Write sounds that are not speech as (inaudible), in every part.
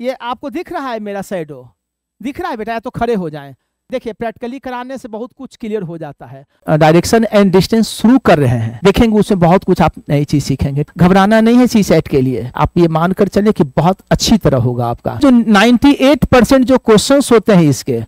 ये आपको दिख रहा है मेरा सैडो दिख रहा है बेटा तो खड़े हो जाए देखिए प्रैक्टिकली कराने से बहुत कुछ क्लियर हो जाता है डायरेक्शन एंड डिस्टेंस शुरू कर रहे हैं देखेंगे उसमें बहुत कुछ आप नई चीज सीखेंगे घबराना नहीं है सी सेट e के लिए आप ये मानकर चले कि बहुत अच्छी तरह होगा आपका जो 98 परसेंट जो क्वेश्चन होते हैं इसके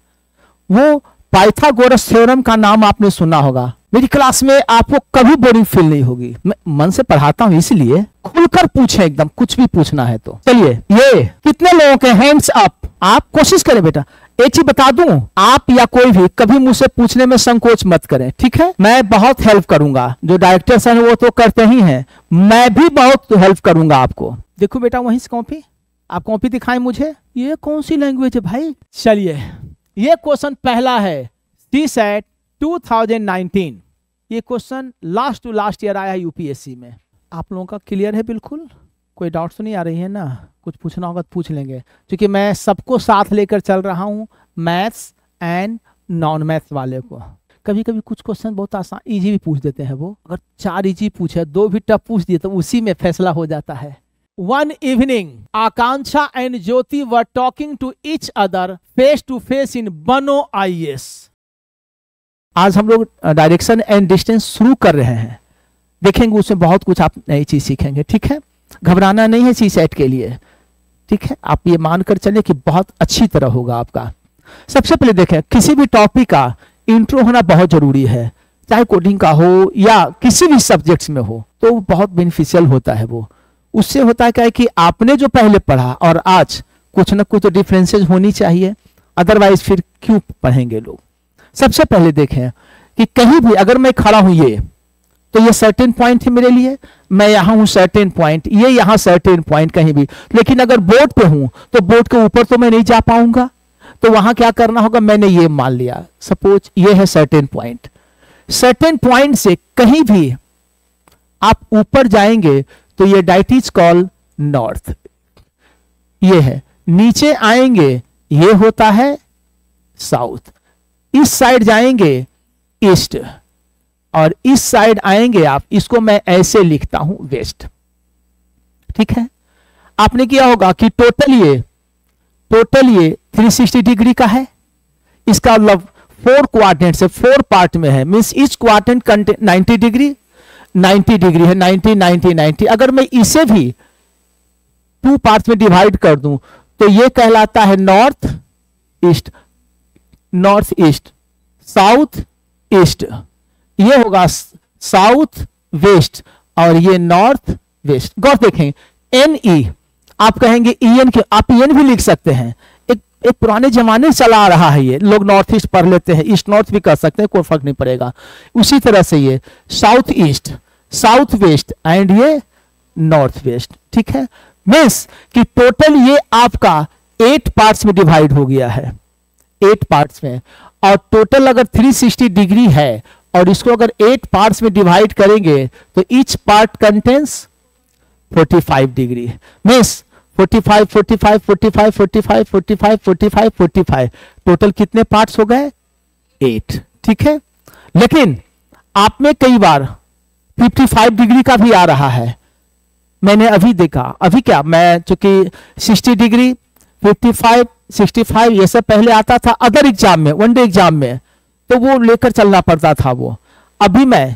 वो पाइथागोरस थ्योरम का नाम आपने सुना होगा मेरी क्लास में आपको कभी बोरिंग फील नहीं होगी मैं मन से पढ़ाता हूँ इसलिए खुलकर पूछे एकदम कुछ भी पूछना है तो चलिए ये कितने लोगों के हैंड्स अप आप कोशिश करें बेटा एक चीज बता दूं आप या कोई भी कभी मुझसे पूछने में संकोच मत करें ठीक है मैं बहुत हेल्प करूंगा जो डायरेक्टर है वो तो करते ही हैं मैं भी बहुत हेल्प करूंगा आपको देखो बेटा वहीं से कॉपी आप कॉपी दिखाएं मुझे ये कौन सी लैंग्वेज है भाई चलिए ये क्वेश्चन पहला है सी सेट 2019 ये question last to last year आया है यूपीएससी में आप लोगों का क्लियर है बिल्कुल कोई डाउट तो नहीं आ रही है ना कुछ पूछना होगा तो पूछ लेंगे क्योंकि मैं सबको साथ लेकर चल रहा हूँ मैथ्स एंड नॉन मैथ्स वाले को कभी कभी कुछ क्वेश्चन बहुत आसान इजी भी पूछ देते हैं वो अगर चार इजी पूछे दो भी टफ पूछ दिए तो उसी में फैसला हो जाता है one evening Akanksha and Jyoti were talking to each other face to face in बनो आई आज हम लोग डायरेक्शन एंड डिस्टेंस शुरू कर रहे हैं देखेंगे उसमें बहुत कुछ आप नई चीज़ सीखेंगे ठीक है घबराना नहीं है सी सेट के लिए ठीक है आप ये मानकर चले कि बहुत अच्छी तरह होगा आपका सबसे पहले देखें किसी भी टॉपिक का इंट्रो होना बहुत जरूरी है चाहे कोडिंग का हो या किसी भी सब्जेक्ट्स में हो तो बहुत बेनिफिशियल होता है वो उससे होता क्या है कि आपने जो पहले पढ़ा और आज कुछ ना कुछ तो डिफरेंसेज होनी चाहिए अदरवाइज फिर क्यों पढ़ेंगे लोग सबसे पहले देखें कि कहीं भी अगर मैं खड़ा हूं ये तो ये सर्टेन पॉइंट है मेरे लिए मैं यहां हूं सर्टेन पॉइंट ये यहां सर्टेन पॉइंट कहीं भी लेकिन अगर बोर्ड पे हूं तो बोर्ड के ऊपर तो मैं नहीं जा पाऊंगा तो वहां क्या करना होगा मैंने ये मान लिया सपोज ये है सर्टेन पॉइंट सर्टेन पॉइंट से कहीं भी आप ऊपर जाएंगे तो ये डाइट इज कॉल नॉर्थ ये है नीचे आएंगे ये होता है साउथ इस साइड जाएंगे ईस्ट और इस साइड आएंगे आप इसको मैं ऐसे लिखता हूं वेस्ट ठीक है आपने किया होगा कि टोटल ये टोटल ये 360 डिग्री का है इसका मतलब फोर क्वार्टेंट से फोर पार्ट में है मीन्स इस क्वार्टेंट 90 डिग्री 90 डिग्री है 90 90 90 अगर मैं इसे भी टू पार्ट में डिवाइड कर दूं तो ये कहलाता है north east north east south east ये होगा साउथ वेस्ट और ये नॉर्थ वेस्ट गौर देखें एन ई e, आप कहेंगे ई एन के आप ई e एन भी लिख सकते हैं एक एक पुराने जमाने से चला आ रहा है ये लोग नॉर्थ ईस्ट पढ़ लेते हैं ईस्ट नॉर्थ भी कर सकते हैं कोई फर्क नहीं पड़ेगा उसी तरह से ये south east south west and ये नॉर्थ वेस्ट ठीक है मीन्स कि टोटल ये आपका एट पार्ट्स में डिवाइड हो गया है एट पार्ट्स में और टोटल अगर 360 डिग्री है और इसको अगर एट पार्ट्स में डिवाइड करेंगे तो each part contains 45 degree means 45, 45, 45, 45, 45, 45, 45, total कितने पार्ट्स हो गए एट ठीक है लेकिन आप में कई बार 55 डिग्री का भी आ रहा है मैंने अभी देखा अभी क्या मैं चूंकि 60 डिग्री 55, 65 ये सब पहले आता था अदर एग्जाम में वनडे एग्जाम में तो वो लेकर चलना पड़ता था वो अभी मैं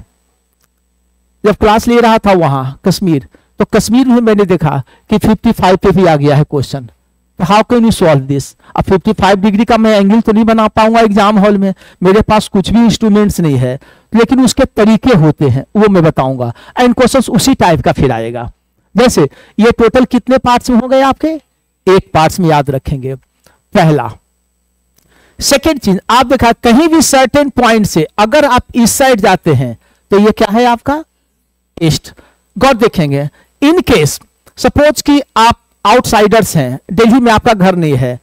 जब क्लास ले रहा था वहां कश्मीर तो कश्मीर में मैंने देखा कि 55 पे भी आ गया है क्वेश्चन तो how can you solve this अब 55 डिग्री का मैं एंगल तो नहीं बना पाऊंगा एग्जाम हॉल में मेरे पास कुछ भी इंस्ट्रूमेंट्स नहीं है लेकिन उसके तरीके होते हैं वो मैं बताऊंगा एंड क्वेश्चन उसी टाइप का फिर आएगा जैसे ये टोटल कितने पार्ट्स में हो गए आपके एक पार्ट्स में याद रखेंगे पहला सेकेंड चीज आप देखा कहीं भी सर्टेन पॉइंट से अगर आप इस साइड जाते हैं तो ये क्या है आपका ईस्ट गौर देखेंगे इन केस सपोज कि आप आउटसाइडर्स हैं दिल्ली में आपका घर नहीं है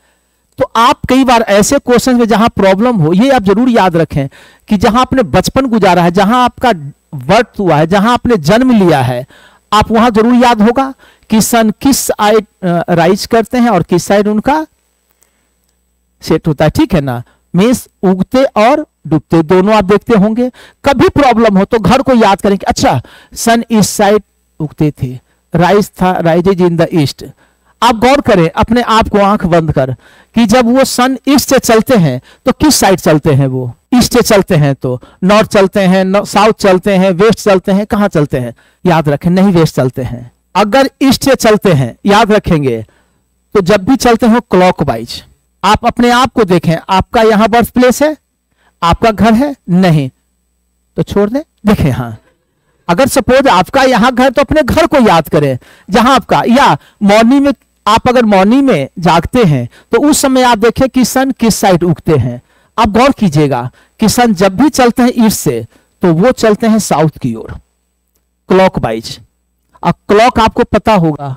तो आप कई बार ऐसे क्वेश्चन में जहां प्रॉब्लम हो ये आप जरूर याद रखें कि जहां आपने बचपन गुजारा है जहां आपका वर्त हुआ है जहां आपने जन्म लिया है आप वहां जरूर याद होगा कि सन किस साइड राइज करते हैं और किस साइड उनका सेट होता है ठीक है ना मीन्स उगते और डूबते दोनों आप देखते होंगे कभी प्रॉब्लम हो तो घर को याद करें कि अच्छा सन ईस्ट साइड उगते थे राइज था rise is in the east आप गौर करें अपने आप को आंख बंद कर कि जब वो सन ईस्ट से चलते हैं तो किस साइड चलते हैं वो ईस्ट से चलते हैं तो नॉर्थ चलते हैं साउथ चलते हैं वेस्ट चलते हैं कहां चलते हैं याद रखें नहीं वेस्ट चलते हैं अगर ईस्ट से चलते हैं याद रखेंगे तो जब भी चलते हो क्लॉकवाइज आप अपने आप को देखें आपका यहां बर्थ प्लेस है आपका घर है नहीं तो छोड़ दें देखें हाँ अगर सपोज आपका यहां घर तो अपने घर को याद करें जहां आपका या मॉर्निंग में आप अगर मॉर्निंग में जागते हैं तो उस समय आप देखें कि सन किस साइड उगते हैं आप गौर कीजिएगा कि सन जब भी चलते हैं ईस्ट से तो वो चलते हैं साउथ की ओर क्लॉक और क्लॉक आपको पता होगा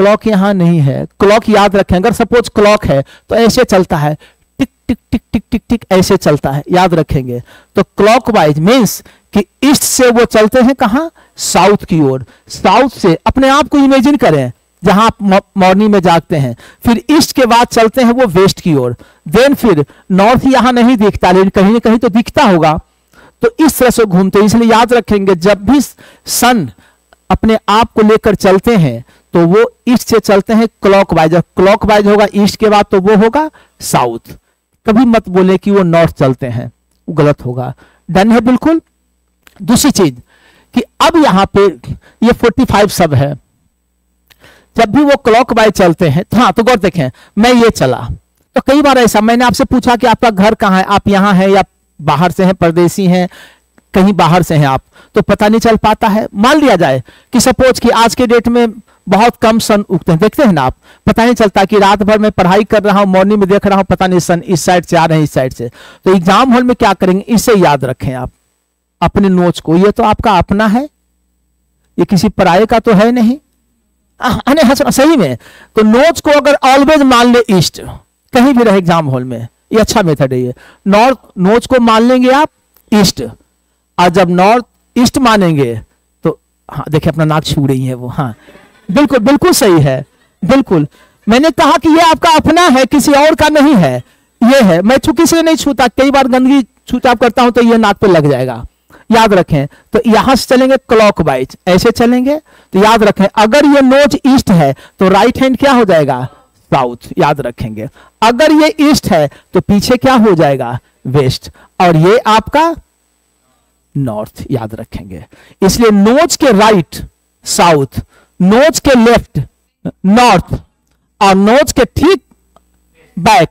क्लॉक यहां नहीं है क्लॉक याद रखें अगर सपोज क्लॉक है तो ऐसे चलता है टिक टिक टिक टिक टिक टिक ऐसे चलता है याद रखेंगे तो क्लॉक वाइज मीन्स कि ईस्ट से वो चलते हैं कहा साउथ की ओर साउथ से अपने आप को इमेजिन करें जहां मॉर्निंग में जागते हैं फिर ईस्ट के बाद चलते हैं वो वेस्ट की ओर देन फिर नॉर्थ यहां नहीं दिखता लेकिन कहीं ना कहीं तो दिखता होगा तो इस तरह से घूमते हैं इसलिए याद रखेंगे जब भी सन अपने आप को लेकर चलते हैं तो वो ईस्ट से चलते हैं क्लॉकवाइज क्लॉक वाइज होगा ईस्ट के बाद तो वो होगा साउथ कभी मत बोले कि वो नॉर्थ चलते हैं वो गलत होगा डन है बिल्कुल दूसरी चीज कि अब यहां पे ये 45 सब है जब भी वो क्लॉक वाइज चलते हैं तो हाँ तो गौर देखें मैं ये चला तो कई बार ऐसा मैंने आपसे पूछा कि आपका घर कहां है आप यहां हैं या बाहर से हैं परदेसी हैं कहीं बाहर से हैं आप तो पता नहीं चल पाता है मान लिया जाए कि सपोज कि आज के डेट में बहुत कम सन उगते हैं देखते हैं ना आप पता नहीं चलता कि रात भर में पढ़ाई कर रहा हूं मॉर्निंग में देख रहा हूं पता नहीं सन इस साइड से आ रहे हैं इस साइड से तो एग्जाम हॉल में क्या करेंगे इसे याद रखें आप अपने नोट्स को ये तो आपका अपना है ये किसी पराये का तो है नहीं अरे हसन हाँ, सही में तो नोट्स को अगर ऑलवेज मान ले ईस्ट कहीं भी रहे एग्जाम हॉल में ये अच्छा मेथड है ये नॉर्थ नोट्स को मान लेंगे आप ईस्ट और जब नॉर्थ ईस्ट मानेंगे तो हाँ देखिए अपना नाक छू रही है वो हाँ बिल्कुल बिल्कुल सही है बिल्कुल मैंने कहा कि यह आपका अपना है किसी और का नहीं है ये है मैं चूंकि से नहीं छूता कई बार गंदगी छूछाप करता हूं तो यह नाक पे लग जाएगा याद रखें तो यहां से चलेंगे क्लॉक वाइज ऐसे चलेंगे तो याद रखें अगर ये नोज ईस्ट है तो राइट हैंड क्या हो जाएगा साउथ याद रखेंगे अगर ये ईस्ट है तो पीछे क्या हो जाएगा वेस्ट और ये आपका नॉर्थ याद रखेंगे इसलिए नोज के राइट साउथ नोज के लेफ्ट नॉर्थ और नोज के ठीक बैक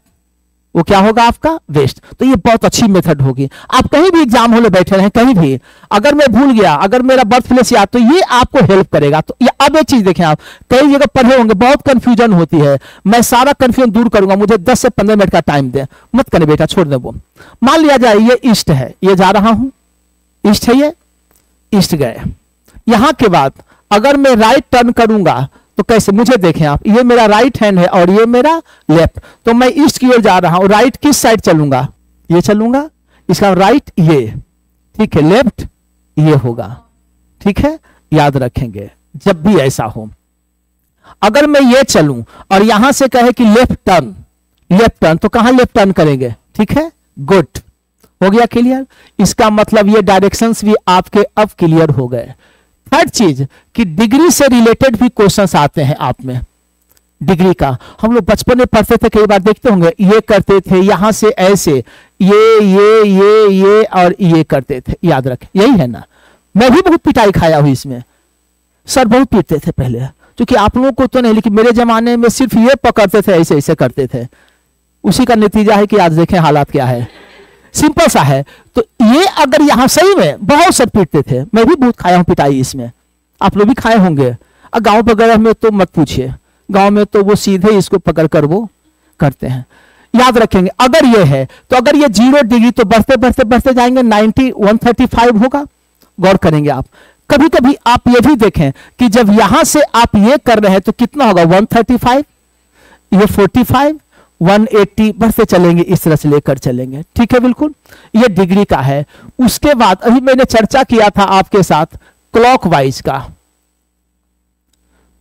वो क्या होगा आपका वेस्ट तो ये बहुत अच्छी मेथड होगी आप कहीं भी एग्जाम होने बैठे रहे कहीं भी अगर मैं भूल गया अगर मेरा बर्थ प्लेस याद तो ये आपको हेल्प करेगा तो ये अब एक चीज देखें आप कई जगह पढ़े होंगे बहुत कंफ्यूजन होती है मैं सारा कंफ्यूजन दूर करूंगा मुझे 10 से 15 मिनट का टाइम दे मत करें बेटा छोड़ दे वो मान लिया जाए ये ईस्ट है ये जा रहा हूं ईस्ट है ये ईस्ट गए यहां के बाद अगर मैं राइट टर्न करूंगा तो कैसे मुझे देखें आप ये मेरा राइट हैंड है और ये मेरा लेफ्ट तो मैं ईस्ट की ओर जा रहा हूं राइट किस साइड चलूंगा ये चलूंगा इसका राइट ये ठीक है लेफ्ट ये होगा ठीक है याद रखेंगे जब भी ऐसा हो अगर मैं ये चलूं और यहां से कहे कि लेफ्ट टर्न लेफ्ट टर्न तो कहां लेफ्ट टर्न करेंगे ठीक है गुड हो गया क्लियर इसका मतलब ये डायरेक्शंस भी आपके अब क्लियर हो गए थर्ड चीज कि डिग्री से रिलेटेड भी क्वेश्चंस आते हैं आप में डिग्री का हम लोग बचपन में पढ़ते थे कई बार देखते होंगे ये करते थे यहां से ऐसे ये ये ये ये और ये करते थे याद रख यही है ना मैं भी बहुत पिटाई खाया हुई इसमें सर बहुत पीटते थे पहले क्योंकि आप लोगों को तो नहीं लेकिन मेरे जमाने में सिर्फ ये पकड़ते थे ऐसे ऐसे करते थे उसी का नतीजा है कि आज देखें हालात क्या है सिंपल सा है तो ये अगर यहाँ सही में बहुत सर पीटते थे मैं भी बहुत खाया हूँ पिटाई इसमें आप लोग भी खाए होंगे और गाँव वगैरह में तो मत पूछिए गाँव में तो वो सीधे इसको पकड़ कर वो करते हैं याद रखेंगे अगर ये है तो अगर ये जीरो डिग्री तो बढ़ते बढ़ते बढ़ते जाएंगे नाइनटी वन थर्टी फाइव होगा गौर करेंगे आप कभी कभी आप ये भी देखें कि जब यहां से आप ये कर रहे हैं तो कितना होगा वन थर्टी फाइव ये फोर्टी फाइव 180 पर से चलेंगे इस तरह से लेकर चलेंगे ठीक है बिल्कुल ये डिग्री का है उसके बाद अभी मैंने चर्चा किया था आपके साथ क्लॉकवाइज का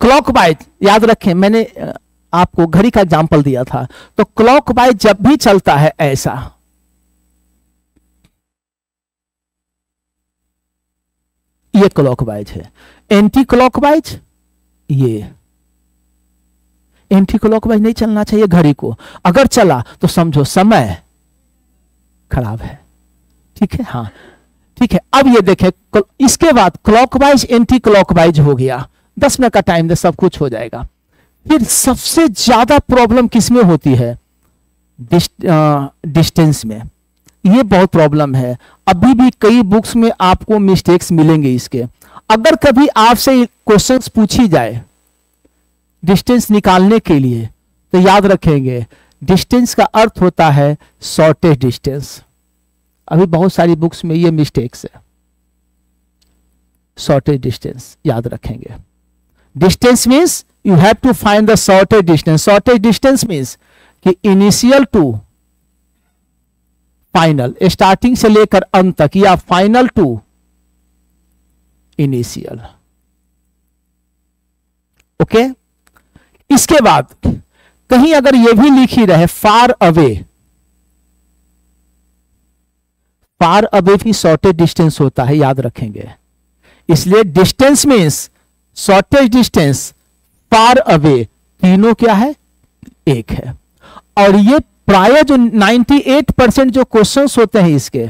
क्लॉकवाइज याद रखें मैंने आपको घड़ी का एग्जाम्पल दिया था तो क्लॉकवाइज जब भी चलता है ऐसा ये क्लॉकवाइज है एंटी क्लॉकवाइज ये एंटी क्लॉक वाइज नहीं चलना चाहिए घड़ी को अगर चला तो समझो समय खराब है ठीक है हाँ ठीक है अब ये देखें इसके बाद क्लॉकवाइज एंटी क्लॉकवाइज हो गया दस मिनट का टाइम दे सब कुछ हो जाएगा फिर सबसे ज्यादा प्रॉब्लम किसमें होती है डिस्टेंस में ये बहुत प्रॉब्लम है अभी भी कई बुक्स में आपको मिस्टेक्स मिलेंगे इसके अगर कभी आपसे क्वेश्चंस पूछी जाए डिस्टेंस निकालने के लिए तो याद रखेंगे डिस्टेंस का अर्थ होता है शॉर्टेज डिस्टेंस अभी बहुत सारी बुक्स में ये मिस्टेक्स है शॉर्टेज डिस्टेंस याद रखेंगे distance means you have to find the shortage distance shortage distance means कि इनिशियल टू फाइनल स्टार्टिंग से लेकर अंत तक या final to initial okay okay? इसके बाद कहीं अगर यह भी लिखी रहे फार अवे फार अवे भी शॉर्टेज डिस्टेंस होता है याद रखेंगे इसलिए distance means shortage distance far away तीनों क्या है एक है और ये प्राय जो 98 परसेंट जो क्वेश्चंस होते हैं इसके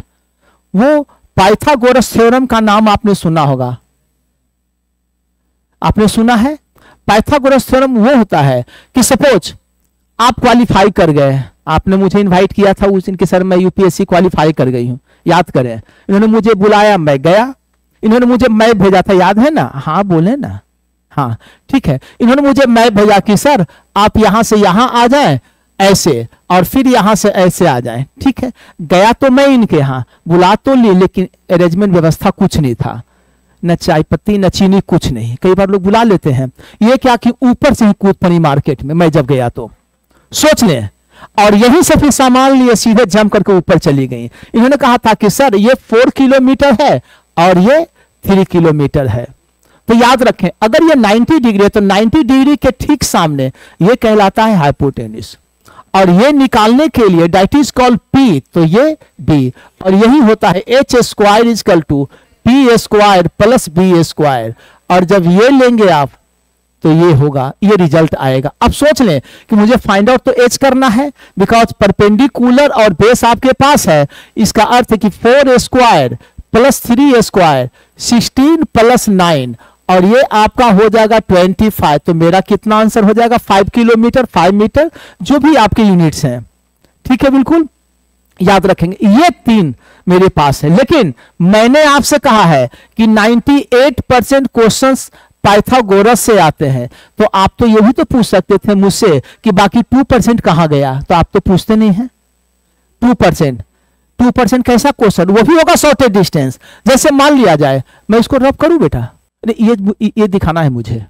वो पाइथागोरस थ्योरम का नाम आपने सुना होगा आपने सुना है पाइथागोरस थ्योरम वो होता है कि सपोज आप क्वालिफाई कर गए आपने मुझे इनवाइट किया था उस दिन के सर मैं यूपीएससी क्वालिफाई कर गई हूं याद करें इन्होंने मुझे बुलाया मैं गया इन्होंने मुझे मैं भेजा था याद है ना हाँ बोले ना हाँ ठीक है इन्होंने मुझे मैं भेजा कि सर आप यहां से यहां आ जाए ऐसे और फिर यहां से ऐसे आ जाए ठीक है गया तो मैं इनके यहां बुला तो ली लेकिन अरेंजमेंट व्यवस्था कुछ नहीं था न चाय पत्ती न चीनी कुछ नहीं कई बार लोग बुला लेते हैं ये क्या कि ऊपर से ही कूद पड़ी मार्केट में मैं जब गया तो सोच लें और यही से फिर सामान लिए सीधे जम करके ऊपर चली गई इन्होंने कहा था कि सर ये फोर किलोमीटर है और ये थ्री किलोमीटर है तो याद रखें अगर ये 90 डिग्री है तो 90 डिग्री के ठीक सामने ये कहलाता है हाइपोटेनिस और ये निकालने के लिए डाइट इज पी तो ये डी और यही होता है h square is equal to p square plus b square और जब ये लेंगे आप तो ये होगा ये रिजल्ट आएगा अब सोच लें कि मुझे फाइंड आउट तो एच करना है बिकॉज परपेंडिकुलर और बेस आपके पास है इसका अर्थ है कि four square plus three square sixteen plus nine और ये आपका हो जाएगा ट्वेंटी फाइव तो मेरा कितना आंसर हो जाएगा फाइव किलोमीटर फाइव मीटर जो भी आपके यूनिट्स हैं ठीक है बिल्कुल याद रखेंगे ये तीन मेरे पास है लेकिन मैंने आपसे कहा है कि 98 परसेंट क्वेश्चन पाइथागोरस से आते हैं तो आप तो यही तो पूछ सकते थे मुझसे कि बाकी टू परसेंट कहां गया तो आप तो पूछते नहीं है टू परसेंट टू परसेंट कैसा क्वेश्चन वो भी होगा शॉर्टेज डिस्टेंस जैसे मान लिया जाए मैं इसको रब करूं बेटा ये ये दिखाना है मुझे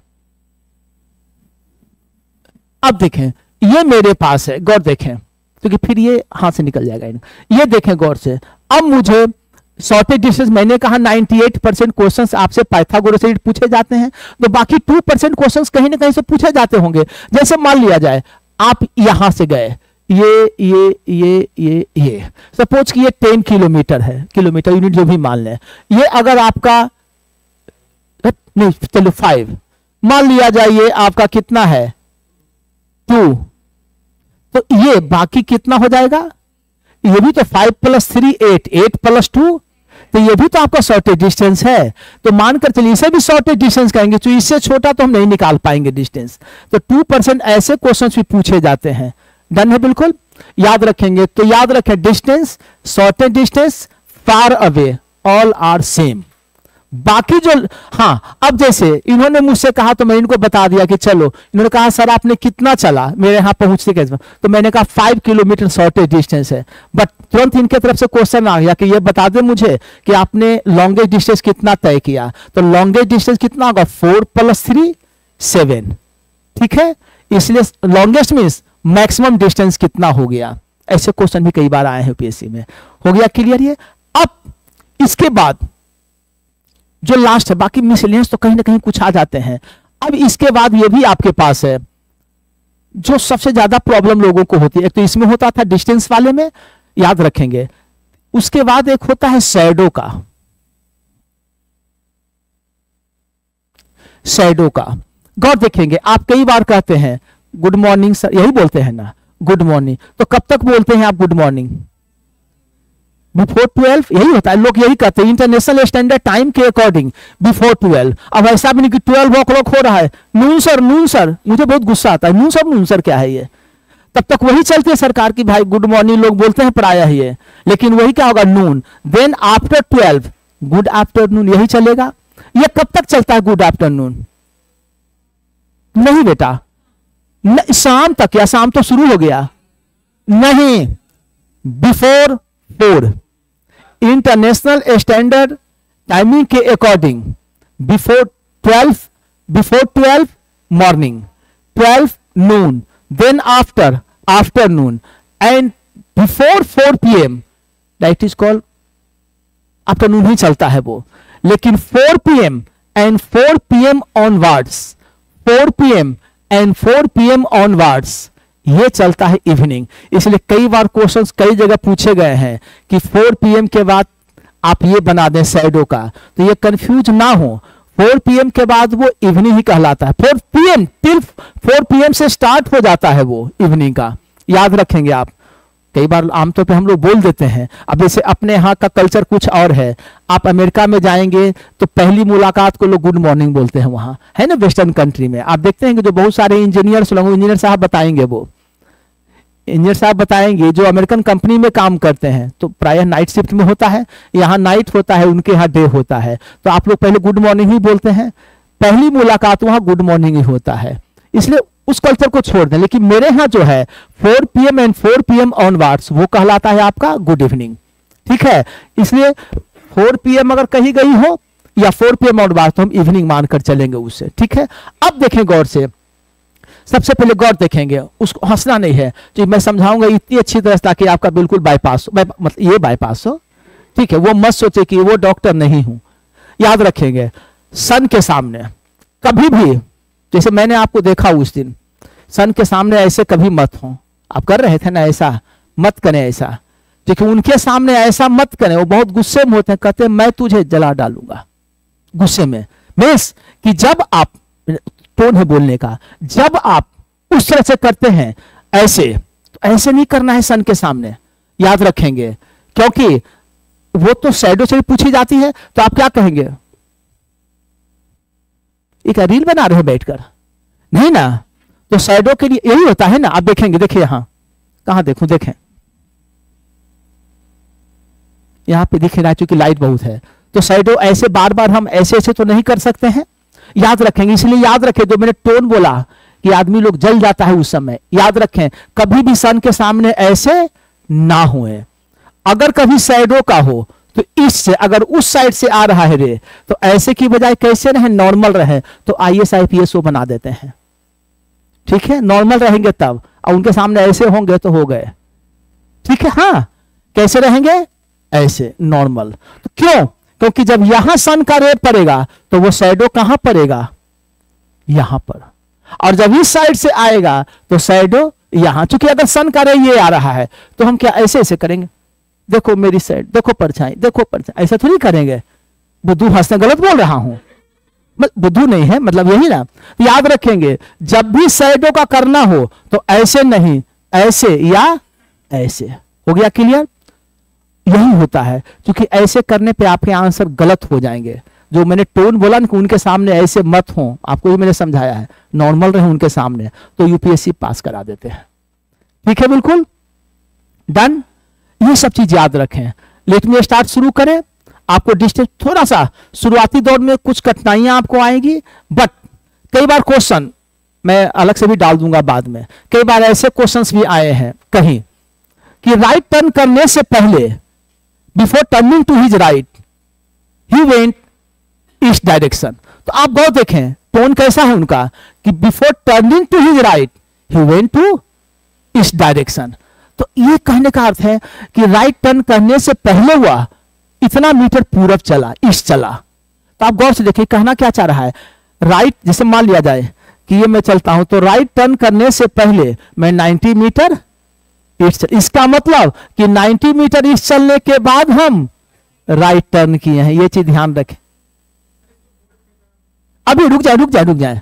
अब देखें ये मेरे पास है गौर देखें क्योंकि तो फिर ये हाथ से निकल जाएगा ये देखें गौर से अब मुझे शॉर्टेज डिस्टेंस मैंने कहा 98 परसेंट क्वेश्चन आपसे पाइथागोरस रिलेटेड पूछे जाते हैं तो बाकी 2 परसेंट क्वेश्चन कहीं ना कहीं से पूछे जाते होंगे जैसे मान लिया जाए आप यहां से गए ये ये ये ये ये सपोज कि ये 10 किलोमीटर है किलोमीटर यूनिट जो भी मान लें ये अगर आपका नहीं चलो फाइव मान लिया जाए ये आपका कितना है टू तो ये बाकी कितना हो जाएगा ये भी तो five plus three eight eight plus two तो ये भी तो आपका शॉर्टेज डिस्टेंस है तो मानकर चलिए इसे भी शॉर्टेज डिस्टेंस कहेंगे तो इससे छोटा तो हम नहीं निकाल पाएंगे डिस्टेंस तो टू परसेंट ऐसे क्वेश्चन भी पूछे जाते हैं डन है बिल्कुल याद रखेंगे तो याद रखें distance shortage distance far away all are same बाकी जो हाँ अब जैसे इन्होंने मुझसे कहा तो मैंने इनको बता दिया कि चलो इन्होंने कहा सर आपने कितना चला मेरे यहाँ पहुंचने कैसे तो मैंने कहा फाइव किलोमीटर शॉर्टेज डिस्टेंस है बट तुरंत इनके तरफ से क्वेश्चन आ गया कि ये बता दे मुझे कि आपने लॉन्गेस्ट डिस्टेंस कितना तय किया तो लॉन्गेस्ट डिस्टेंस कितना होगा फोर प्लस थ्री सेवन ठीक है इसलिए लॉन्गेस्ट मीन्स मैक्सिमम डिस्टेंस कितना हो गया ऐसे क्वेश्चन भी कई बार आए हैं यूपीएससी में हो गया क्लियर ये अब इसके बाद जो लास्ट है बाकी मिसलियंस तो कहीं ना कहीं कुछ आ जाते हैं अब इसके बाद ये भी आपके पास है जो सबसे ज्यादा प्रॉब्लम लोगों को होती है एक तो इसमें होता था डिस्टेंस वाले में याद रखेंगे उसके बाद एक होता है सैडो का सैडो का गौर देखेंगे आप कई बार कहते हैं गुड मॉर्निंग सर यही बोलते हैं ना गुड मॉर्निंग तो कब तक बोलते हैं आप गुड मॉर्निंग बिफोर ट्वेल्व यही होता है लोग यही कहते हैं इंटरनेशनल स्टैंडर्ड टाइम के अकॉर्डिंग बिफोर ट्वेल्व अब ऐसा भी नहीं कि ट्वेल्व ओ क्लॉक हो रहा है नून सर नून सर मुझे बहुत गुस्सा आता है नून सर नून सर क्या है ये तब तक वही चलती है सरकार की भाई गुड मॉर्निंग लोग बोलते हैं प्राय ही है लेकिन वही क्या होगा noon then after twelve good afternoon यही चलेगा ये कब तक चलता है गुड आफ्टरनून नहीं बेटा शाम तक या शाम तो शुरू हो गया नहीं before four international standard timing के according before twelve before twelve morning twelve noon then after afternoon and before four P M is called afternoon ही चलता है वो लेकिन four P M and four P M onwards four P M and four P M onwards ये चलता है evening इसलिए कई बार क्वेश्चन कई जगह पूछे गए हैं कि 4 पीएम के बाद आप ये बना दें सैडो का तो ये कंफ्यूज ना हो 4 पीएम के बाद वो इवनिंग ही कहलाता है 4 पीएम टिल 4 पीएम से स्टार्ट हो जाता है वो इवनिंग का याद रखेंगे आप कई बार आमतौर पे हम लोग बोल देते हैं अब जैसे अपने यहाँ का कल्चर कुछ और है आप अमेरिका में जाएंगे तो पहली मुलाकात को लोग गुड मॉर्निंग बोलते हैं वहां है ना वेस्टर्न कंट्री में आप देखते हैं कि जो बहुत सारे इंजीनियर्स लोग इंजीनियर साहब बताएंगे वो इंजीनियर साहब बताएंगे जो अमेरिकन कंपनी में काम करते हैं तो प्रायः नाइट शिफ्ट में होता है यहाँ नाइट होता है उनके यहाँ डे होता है तो आप लोग पहले गुड मॉर्निंग ही बोलते हैं पहली मुलाकात वहाँ गुड मॉर्निंग ही होता है इसलिए उस कल्चर को छोड़ दें लेकिन मेरे यहाँ जो है 4 पीएम एंड 4 पीएम ऑनवर्ड्स वो कहलाता है आपका गुड इवनिंग ठीक है इसलिए 4 पीएम अगर कही गई हो या 4 पीएम ऑनवर्ड्स तो हम इवनिंग मानकर चलेंगे उससे ठीक है अब देखें गौर से सबसे पहले गौर देखेंगे उसको हंसना नहीं है तो मैं समझाऊंगा इतनी अच्छी तरह ताकि आपका बिल्कुल बाईपास हो मतलब ये बाईपास हो ठीक है वो मत सोचे कि वो डॉक्टर नहीं हूं याद रखेंगे सन के सामने कभी भी जैसे मैंने आपको देखा उस दिन सन के सामने ऐसे कभी मत हो आप कर रहे थे ना ऐसा मत करें ऐसा देखिए उनके सामने ऐसा मत करें वो बहुत गुस्से में होते हैं कहते हैं मैं तुझे जला डालूंगा गुस्से में मीन्स कि जब आप टोन है बोलने का जब आप उस तरह से करते हैं ऐसे तो ऐसे नहीं करना है सन के सामने याद रखेंगे क्योंकि वो तो सैडो से भी पूछी जाती है तो आप क्या कहेंगे एक रील बना रहे हो बैठकर नहीं ना तो सैडो के लिए यही होता है ना आप देखेंगे देखिए यहां कहा देखूं देखें यहां पे दिखे ना चूंकि लाइट बहुत है तो साइडो ऐसे बार बार हम ऐसे ऐसे तो नहीं कर सकते हैं याद रखेंगे इसलिए याद रखें जो मैंने टोन बोला कि आदमी लोग जल जाता है उस समय याद रखें कभी भी सन के सामने ऐसे ना हुए अगर कभी साइडों का हो तो इससे अगर उस साइड से आ रहा है रे तो ऐसे की बजाय कैसे रहे नॉर्मल रहे तो I S I P S बना देते हैं ठीक है नॉर्मल रहेंगे तब और उनके सामने ऐसे होंगे तो हो गए ठीक है हाँ कैसे रहेंगे ऐसे नॉर्मल तो क्यों क्योंकि जब यहां सन का रे पड़ेगा तो वो सैडो कहां पड़ेगा यहां पर और जब इस साइड से आएगा तो सैडो यहां चूंकि अगर सन का रे ये आ रहा है तो हम क्या ऐसे ऐसे करेंगे देखो मेरी साइड देखो परछाई देखो परछाई ऐसा थोड़ी करेंगे बुद्धू हंसने गलत बोल रहा हूं बुद्धू नहीं है मतलब यही ना याद रखेंगे जब भी साइडों का करना हो तो ऐसे नहीं ऐसे या ऐसे हो गया क्लियर यही होता है क्योंकि ऐसे करने पे आपके आंसर गलत हो जाएंगे जो मैंने टोन बोला ना कि उनके सामने ऐसे मत हो आपको भी मैंने समझाया है नॉर्मल रहे उनके सामने तो यूपीएससी पास करा देते हैं ठीक है बिल्कुल डन ये सब चीज याद रखें लेट मी स्टार्ट शुरू करें आपको डिस्टेंस थोड़ा सा शुरुआती दौर में कुछ कठिनाइयां आपको आएंगी बट कई बार क्वेश्चन मैं अलग से भी डाल दूंगा बाद में कई बार ऐसे क्वेश्चंस भी आए हैं कहीं कि राइट टर्न करने से पहले before turning to his right he went east direction तो आप गौर देखें टोन कैसा है उनका कि before turning to his right he went to east direction तो ये कहने का अर्थ है कि राइट टर्न करने से पहले हुआ इतना मीटर पूरब चला ईस्ट चला तो आप गौर से देखिए कहना क्या चाह रहा है राइट जैसे मान लिया जाए कि ये मैं चलता हूं तो राइट टर्न करने से पहले मैं 90 मीटर ईस्ट इसका मतलब कि 90 मीटर ईस्ट चलने के बाद हम राइट टर्न किए हैं यह चीज ध्यान रखें अभी रुक जाए रुक जाए रुक जाए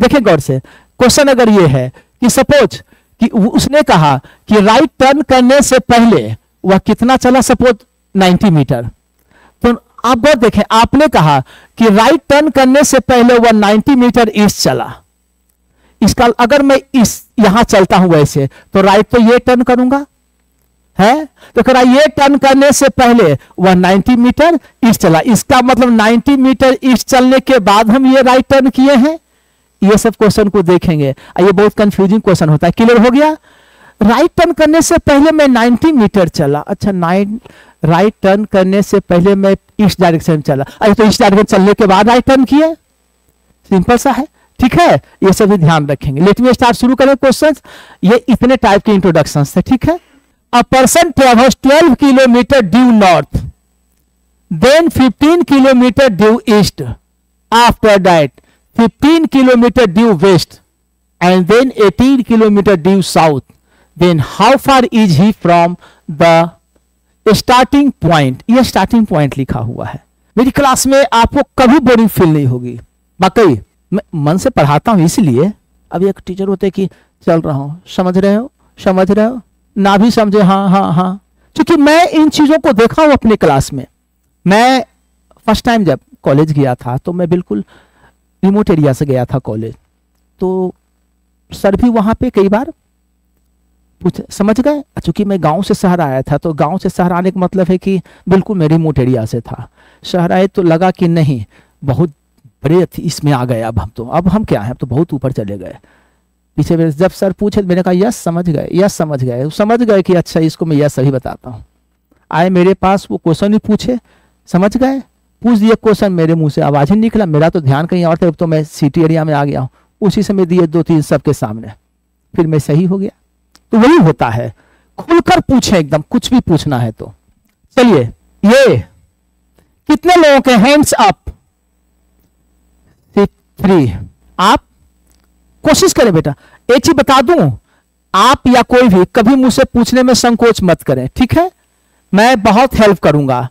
देखें गौर से क्वेश्चन अगर यह है कि सपोज कि उसने कहा कि राइट टर्न करने से पहले वह कितना चला सपोज 90 मीटर तो आप गौर देखें आपने कहा कि राइट टर्न करने से पहले वह 90 मीटर ईस्ट चला इसका अगर मैं इस यहां चलता हूं वैसे तो राइट पे ये टर्न करूंगा है तो कह रहा ये टर्न करने से पहले वह 90 मीटर ईस्ट चला इसका मतलब 90 मीटर ईस्ट चलने के बाद हम ये राइट टर्न किए हैं ये सब क्वेश्चन को देखेंगे ये बहुत कंफ्यूजिंग क्वेश्चन होता है क्लियर हो गया राइट टर्न करने से पहले मैं नाइनटी मीटर चला अच्छा नाइन राइट टर्न करने से पहले मैं ईस्ट डायरेक्शन चला अरे अच्छा, तो ईस्ट डायरेक्शन चलने के बाद राइट टर्न किया सिंपल सा है ठीक है ये सब भी ध्यान रखेंगे लेट मी स्टार्ट शुरू करें क्वेश्चन ये इतने टाइप के इंट्रोडक्शन थे ठीक है a person travels 12 kilometre due north then 15 kilometre due east after that 15 kilometre due west and then 18 kilometre due south then how far is he from the starting point ये starting point लिखा हुआ है मेरी class में आपको कभी boring feel नहीं होगी बाकी मैं मन से पढ़ाता हूँ इसलिए अब एक टीचर होते कि चल रहा हूँ समझ रहे हो समझ रहे हो ना भी समझे हाँ हाँ हाँ क्योंकि मैं इन चीज़ों को देखा हूँ अपने क्लास में मैं फर्स्ट टाइम जब कॉलेज गया था तो मैं बिल्कुल रिमोट एरिया से गया था कॉलेज तो सर भी वहां पे कई बार पूछ समझ गए चूंकि मैं गांव से शहर आया था तो गांव से शहर आने का मतलब है कि बिल्कुल मैं रिमोट एरिया से था शहर आए तो लगा कि नहीं बहुत बड़े इसमें आ गए अब हम तो अब हम क्या है अब तो बहुत ऊपर चले गए पीछे जब सर पूछे तो मैंने कहा यस समझ गए यस समझ गए तो समझ गए कि अच्छा इसको मैं यस सही बताता हूँ आए मेरे पास वो क्वेश्चन ही पूछे समझ गए पूछ दिए क्वेश्चन मेरे मुंह से आवाज ही निकला मेरा तो ध्यान कहीं और था तो मैं सिटी एरिया में आ गया हूँ उसी समय दिए दो तीन सबके सामने फिर मैं सही हो गया तो वही होता है खुलकर पूछे एकदम कुछ भी पूछना है तो चलिए ये कितने लोगों के हैंड्स अप फ्री आप कोशिश करें बेटा एक चीज बता दू आप या कोई भी कभी मुझसे पूछने में संकोच मत करें ठीक है मैं बहुत हेल्प करूंगा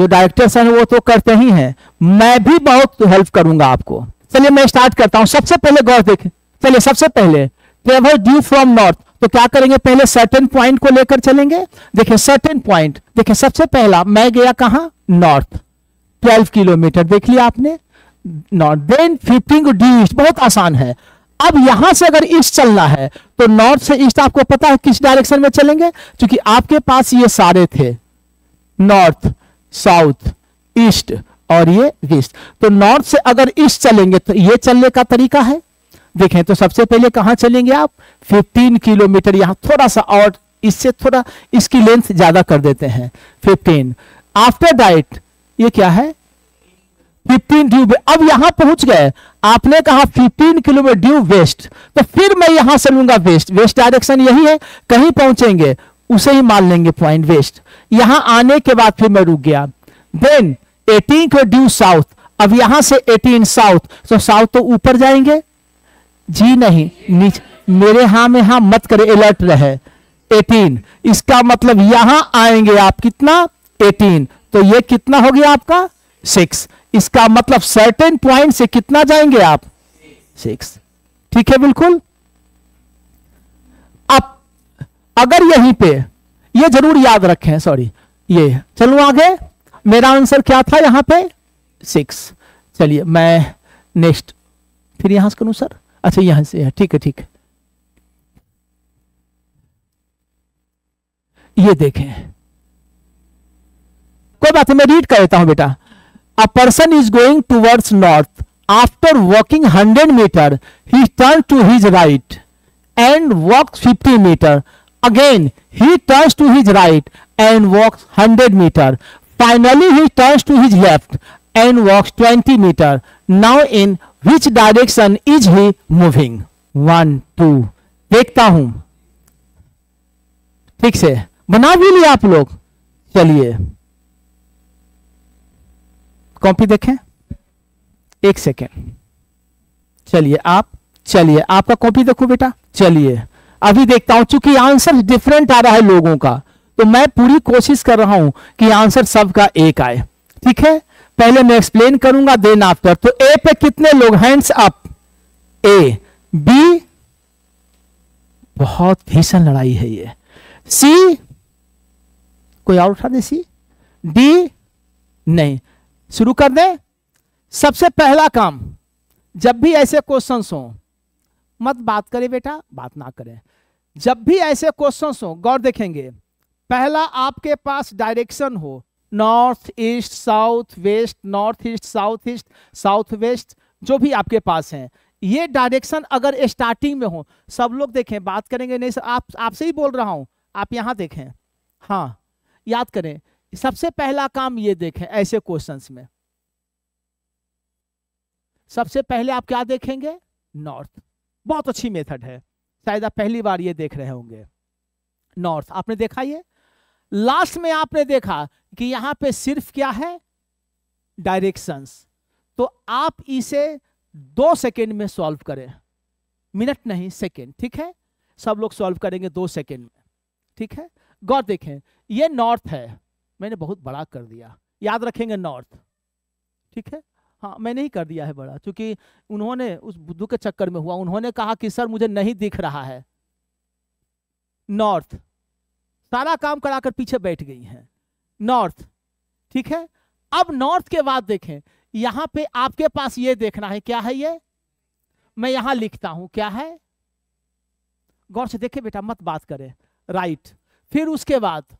जो डायरेक्टर्स हैं वो तो करते ही हैं मैं भी बहुत हेल्प करूंगा आपको चलिए मैं स्टार्ट करता हूं सबसे पहले गौर देखें चलिए सबसे पहले ट्रेवल ड्यू फ्रॉम नॉर्थ तो क्या करेंगे पहले सर्टेन पॉइंट को लेकर चलेंगे देखिए सर्टेन पॉइंट देखिए सबसे पहला मैं गया कहा नॉर्थ 12 किलोमीटर देख लिया आपने नॉर्थ देन डी ईस्ट बहुत आसान है अब यहां से अगर ईस्ट चलना है तो नॉर्थ से ईस्ट आपको पता है किस डायरेक्शन में चलेंगे क्योंकि आपके पास ये सारे थे नॉर्थ साउथ ईस्ट और ये वेस्ट तो नॉर्थ से अगर ईस्ट चलेंगे तो ये चलने का तरीका है देखें तो सबसे पहले कहां चलेंगे आप 15 किलोमीटर यहां थोड़ा सा और इससे थोड़ा इसकी लेंथ ज्यादा कर देते हैं 15 आफ्टर डाइट ये क्या है फिफ्टीन ड्यू अब यहां पहुंच गए आपने कहा फिफ्टीन किलोमीटर ड्यू वेस्ट तो फिर मैं यहां से लूंगा वेस्ट वेस्ट डायरेक्शन यही है कहीं पहुंचेंगे उसे ही मान लेंगे पॉइंट वेस्ट यहां आने के बाद फिर मैं रुक गया देन एटीन को ड्यू साउथ अब यहां से 18 साउथ तो साउथ तो ऊपर जाएंगे जी नहीं नीच मेरे हां में हां मत करे अलर्ट रहे 18 इसका मतलब यहां आएंगे आप कितना 18 तो ये कितना हो गया आपका सिक्स इसका मतलब सर्टेन पॉइंट से कितना जाएंगे आप सिक्स ठीक है बिल्कुल आप अगर यहीं पे ये जरूर याद रखें सॉरी ये चलो आगे मेरा आंसर क्या था यहां पे सिक्स चलिए मैं नेक्स्ट फिर यहां से करूं सर अच्छा यहां से है हाँ, ठीक है ठीक है ये देखें कोई बात है मैं रीड कर देता हूं बेटा A person is going towards north. After walking 100 meter, he turns to his right and walks 50 meter. Again, he turns to his right and walks 100 meter. Finally, he turns to his left and walks 20 meter. Now, in which direction is he moving? One, two. देखता हूं ठीक से बना भी लिया आप लोग चलिए कॉपी देखें एक सेकेंड चलिए आप चलिए आपका कॉपी देखो बेटा चलिए अभी देखता हूं चूंकि आंसर डिफरेंट आ रहा है लोगों का तो मैं पूरी कोशिश कर रहा हूं कि आंसर सबका एक आए ठीक है पहले मैं एक्सप्लेन करूंगा देन आफ्टर तो ए पे कितने लोग हैंड्स अप ए बी बहुत भीषण लड़ाई है ये सी कोई और उठा दे सी डी नहीं शुरू कर दें सबसे पहला काम जब भी ऐसे क्वेश्चन हो मत बात करें बेटा बात ना करें जब भी ऐसे क्वेश्चन हो गौर देखेंगे पहला आपके पास डायरेक्शन हो north east south west north east south east south west जो भी आपके पास हैं ये डायरेक्शन अगर स्टार्टिंग में हो सब लोग देखें बात करेंगे नहीं सर आप आपसे ही बोल रहा हूं आप यहां देखें हाँ याद करें सबसे पहला काम ये देखें ऐसे क्वेश्चंस में सबसे पहले आप क्या देखेंगे नॉर्थ बहुत अच्छी मेथड है शायद आप पहली बार ये देख रहे होंगे नॉर्थ आपने देखा ये लास्ट में आपने देखा कि यहां पे सिर्फ क्या है डायरेक्शंस तो आप इसे दो सेकेंड में सॉल्व करें मिनट नहीं सेकेंड ठीक है सब लोग सॉल्व करेंगे दो सेकेंड में ठीक है गौर देखें ये नॉर्थ है मैंने बहुत बड़ा कर दिया याद रखेंगे नॉर्थ ठीक है हाँ मैंने ही कर दिया है बड़ा क्योंकि उन्होंने उस बुद्धू के चक्कर में हुआ उन्होंने कहा कि सर मुझे नहीं दिख रहा है नॉर्थ सारा काम कराकर पीछे बैठ गई हैं नॉर्थ ठीक है अब नॉर्थ के बाद देखें यहां पे आपके पास ये देखना है क्या है ये मैं यहां लिखता हूं क्या है गौर से देखे बेटा मत बात करें राइट फिर उसके बाद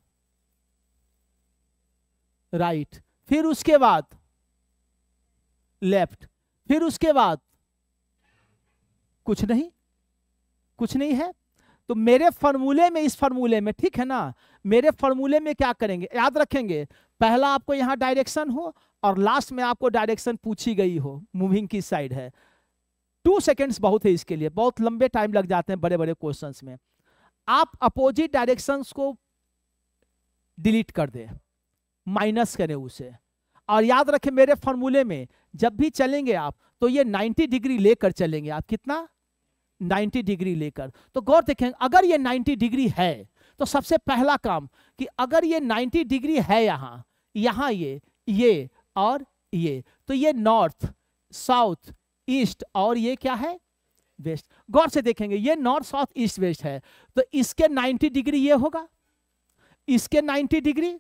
राइट फिर उसके बाद लेफ्ट फिर उसके बाद कुछ नहीं कुछ नहीं है तो मेरे फॉर्मूले में इस फॉर्मूले में ठीक है ना मेरे फॉर्मूले में क्या करेंगे याद रखेंगे पहला आपको यहां डायरेक्शन हो और लास्ट में आपको डायरेक्शन पूछी गई हो मूविंग की साइड है टू सेकेंड्स बहुत है इसके लिए बहुत लंबे टाइम लग जाते हैं बड़े बड़े क्वेश्चन में आप अपोजिट डायरेक्शंस को डिलीट कर दें माइनस करें उसे और याद रखें मेरे फॉर्मूले में जब भी चलेंगे आप तो ये 90 डिग्री लेकर चलेंगे आप कितना 90 डिग्री लेकर तो गौर देखें अगर ये 90 डिग्री है तो सबसे पहला काम कि अगर ये 90 डिग्री है यहाँ यहाँ ये ये और ये तो ये नॉर्थ साउथ ईस्ट और ये क्या है वेस्ट गौर से देखेंगे ये नॉर्थ साउथ ईस्ट वेस्ट है तो इसके 90 डिग्री ये होगा इसके 90 डिग्री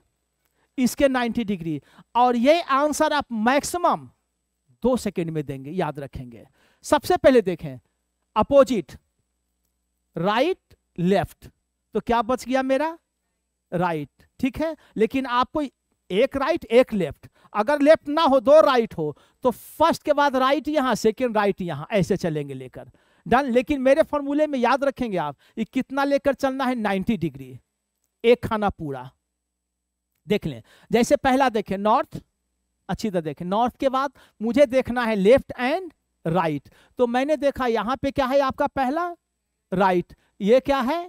इसके 90 डिग्री और ये आंसर आप मैक्सिमम दो सेकेंड में देंगे याद रखेंगे सबसे पहले देखें अपोजिट राइट लेफ्ट तो क्या बच गया मेरा राइट right, ठीक है लेकिन आपको एक राइट right, एक लेफ्ट अगर लेफ्ट ना हो दो राइट right हो तो फर्स्ट के बाद राइट यहां सेकेंड राइट यहां ऐसे चलेंगे लेकर डन लेकिन मेरे फॉर्मूले में याद रखेंगे आप ये कितना लेकर चलना है 90 डिग्री एक खाना पूरा देख लें जैसे पहला देखें नॉर्थ अच्छी तरह देखें नॉर्थ के बाद मुझे देखना है लेफ्ट एंड राइट तो मैंने देखा यहां पे क्या है आपका पहला राइट ये क्या है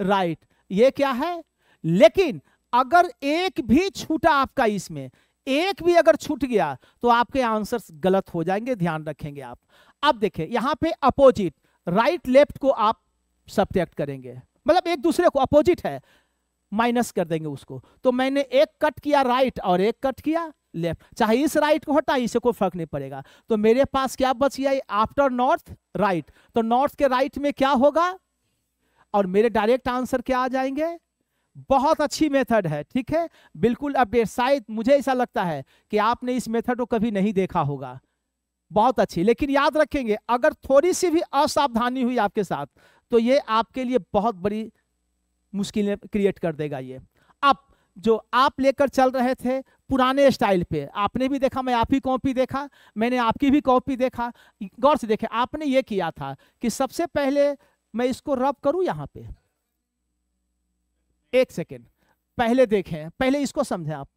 राइट ये क्या है लेकिन अगर एक भी छूटा आपका इसमें एक भी अगर छूट गया तो आपके आंसर्स गलत हो जाएंगे ध्यान रखेंगे आप अब देखें यहां पे अपोजिट राइट लेफ्ट को आप सब्टेक्ट करेंगे मतलब एक दूसरे को अपोजिट है माइनस कर देंगे उसको तो मैंने एक कट किया राइट और एक कट किया लेफ्ट चाहे इस राइट को हटा इसे कोई फर्क नहीं पड़ेगा तो मेरे पास क्या बच गया आफ्टर नॉर्थ राइट तो नॉर्थ के राइट में क्या होगा और मेरे डायरेक्ट आंसर क्या आ जाएंगे बहुत अच्छी मेथड है ठीक है बिल्कुल अपडेट शायद मुझे ऐसा लगता है कि आपने इस मेथड को कभी नहीं देखा होगा बहुत अच्छी लेकिन याद रखेंगे अगर थोड़ी सी भी असावधानी हुई आपके साथ तो ये आपके लिए बहुत बड़ी मुश्किलें क्रिएट कर देगा ये अब जो आप लेकर चल रहे थे पुराने स्टाइल पे आपने भी देखा मैं आपकी कॉपी देखा मैंने आपकी भी कॉपी देखा गौर से देखे आपने ये किया था कि सबसे पहले मैं इसको रब करूं यहाँ पे एक सेकेंड पहले देखें पहले इसको समझें आप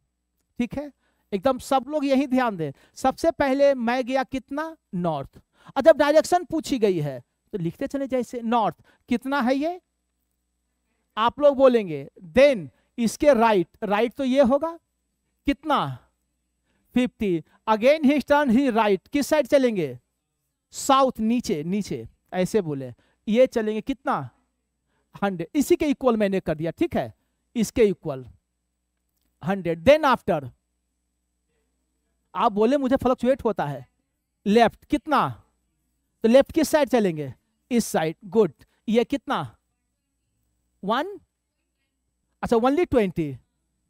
ठीक है एकदम सब लोग यही ध्यान दें सबसे पहले मैं गया कितना नॉर्थ और जब डायरेक्शन पूछी गई है तो लिखते चले जैसे नॉर्थ कितना है ये आप लोग बोलेंगे देन इसके राइट right, राइट right तो ये होगा कितना फिफ्टी अगेन ही टर्न ही राइट किस साइड चलेंगे साउथ नीचे नीचे ऐसे बोले ये चलेंगे कितना हंड्रेड इसी के इक्वल मैंने कर दिया ठीक है इसके इक्वल हंड्रेड देन आफ्टर आप बोले मुझे फ्लक्चुएट होता है लेफ्ट कितना तो लेफ्ट किस साइड चलेंगे इस साइड गुड ये कितना वन अच्छा ओनली ट्वेंटी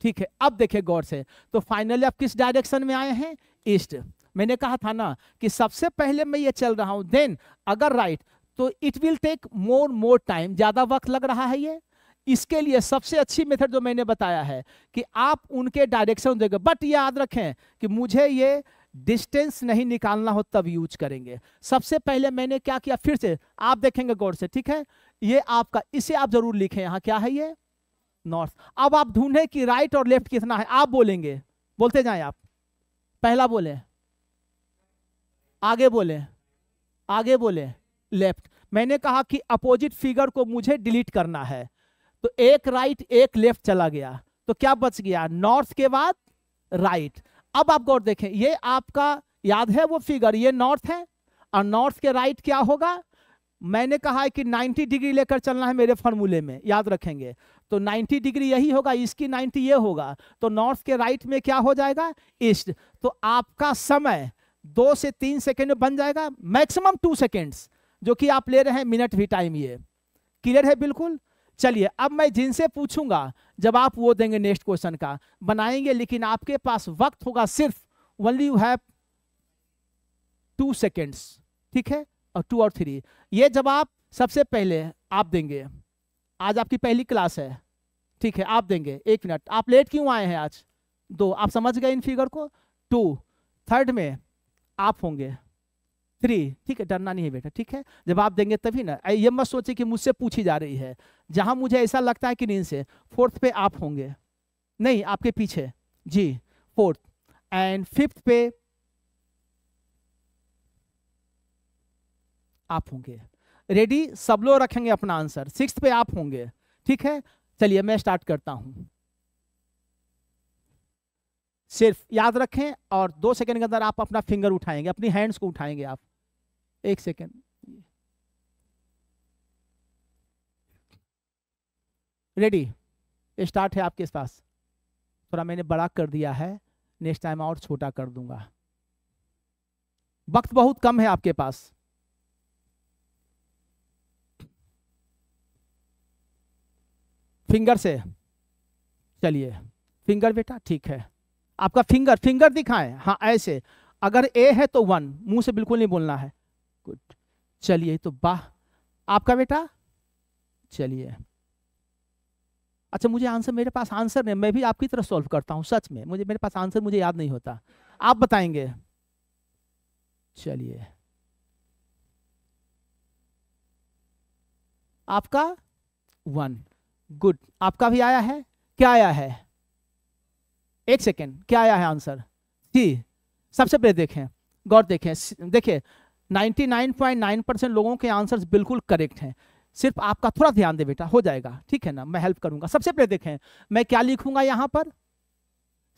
ठीक है अब देखे गौर से तो फाइनली आप किस डायरेक्शन में आए हैं ईस्ट मैंने कहा था ना कि सबसे पहले मैं ये चल रहा हूं देन अगर राइट तो it will take more more time ज़्यादा वक्त लग रहा है ये इसके लिए सबसे अच्छी मेथड जो मैंने बताया है कि आप उनके डायरेक्शन देंगे बट याद रखें कि मुझे ये डिस्टेंस नहीं निकालना हो तब यूज करेंगे सबसे पहले मैंने क्या किया फिर से आप देखेंगे गौर से ठीक है ये आपका इसे आप जरूर लिखे यहां क्या है ये नॉर्थ अब आप ढूंढें कि राइट और लेफ्ट कितना है आप बोलेंगे बोलते जाए आप पहला बोले आगे बोले आगे बोले लेफ्ट मैंने कहा कि अपोजिट फिगर को मुझे डिलीट करना है तो एक राइट एक लेफ्ट चला गया तो क्या बच गया नॉर्थ के बाद राइट अब आप गौर देखें ये आपका याद है वो फिगर ये नॉर्थ है और नॉर्थ के राइट क्या होगा मैंने कहा है कि 90 डिग्री लेकर चलना है मेरे फॉर्मूले में याद रखेंगे तो 90 डिग्री यही होगा इसकी 90 ये होगा तो नॉर्थ के राइट में क्या हो जाएगा ईस्ट तो आपका समय दो से तीन सेकेंड बन जाएगा मैक्सिमम टू सेकेंड्स जो कि आप ले रहे हैं मिनट भी टाइम ये क्लियर है बिल्कुल चलिए अब मैं जिनसे पूछूंगा जब आप वो देंगे नेक्स्ट क्वेश्चन का बनाएंगे लेकिन आपके पास वक्त होगा सिर्फ only you have two seconds ठीक है और टू और थ्री ये जवाब सबसे पहले आप देंगे आज आपकी पहली क्लास है ठीक है आप देंगे एक मिनट आप लेट क्यों आए हैं आज दो आप समझ गए इन फिगर को टू थर्ड में आप होंगे थ्री ठीक है डरना नहीं है बेटा ठीक है जब आप देंगे तभी ना ये मत सोचे कि मुझसे पूछी जा रही है जहां मुझे ऐसा लगता है कि नींद से फोर्थ पे आप होंगे नहीं आपके पीछे जी फोर्थ एंड फिफ्थ पे आप होंगे रेडी सब लोग रखेंगे अपना आंसर सिक्स पे आप होंगे ठीक है चलिए मैं स्टार्ट करता हूं सिर्फ याद रखें और दो सेकंड के अंदर आप अपना फिंगर उठाएंगे अपनी हैंड्स को उठाएंगे आप एक सेकंड रेडी स्टार्ट है आपके पास थोड़ा मैंने बड़ा कर दिया है नेक्स्ट टाइम और छोटा कर दूंगा वक्त बहुत कम है आपके पास फिंगर से चलिए फिंगर बेटा ठीक है आपका फिंगर फिंगर दिखाएं हाँ ऐसे अगर ए है तो वन मुंह से बिल्कुल नहीं बोलना है गुड चलिए तो बाह आपका बेटा चलिए अच्छा मुझे आंसर मेरे पास आंसर नहीं मैं भी आपकी तरह सॉल्व करता हूँ सच में मुझे मेरे पास आंसर मुझे याद नहीं होता आप बताएंगे चलिए आपका वन गुड आपका भी आया है क्या आया है एक सेकेंड क्या आया है आंसर जी सबसे पहले देखें गौर देखें देखिए 99.9 परसेंट लोगों के आंसर्स बिल्कुल करेक्ट हैं सिर्फ आपका थोड़ा ध्यान दे बेटा हो जाएगा ठीक है ना मैं हेल्प करूंगा सबसे पहले देखें मैं क्या लिखूंगा यहाँ पर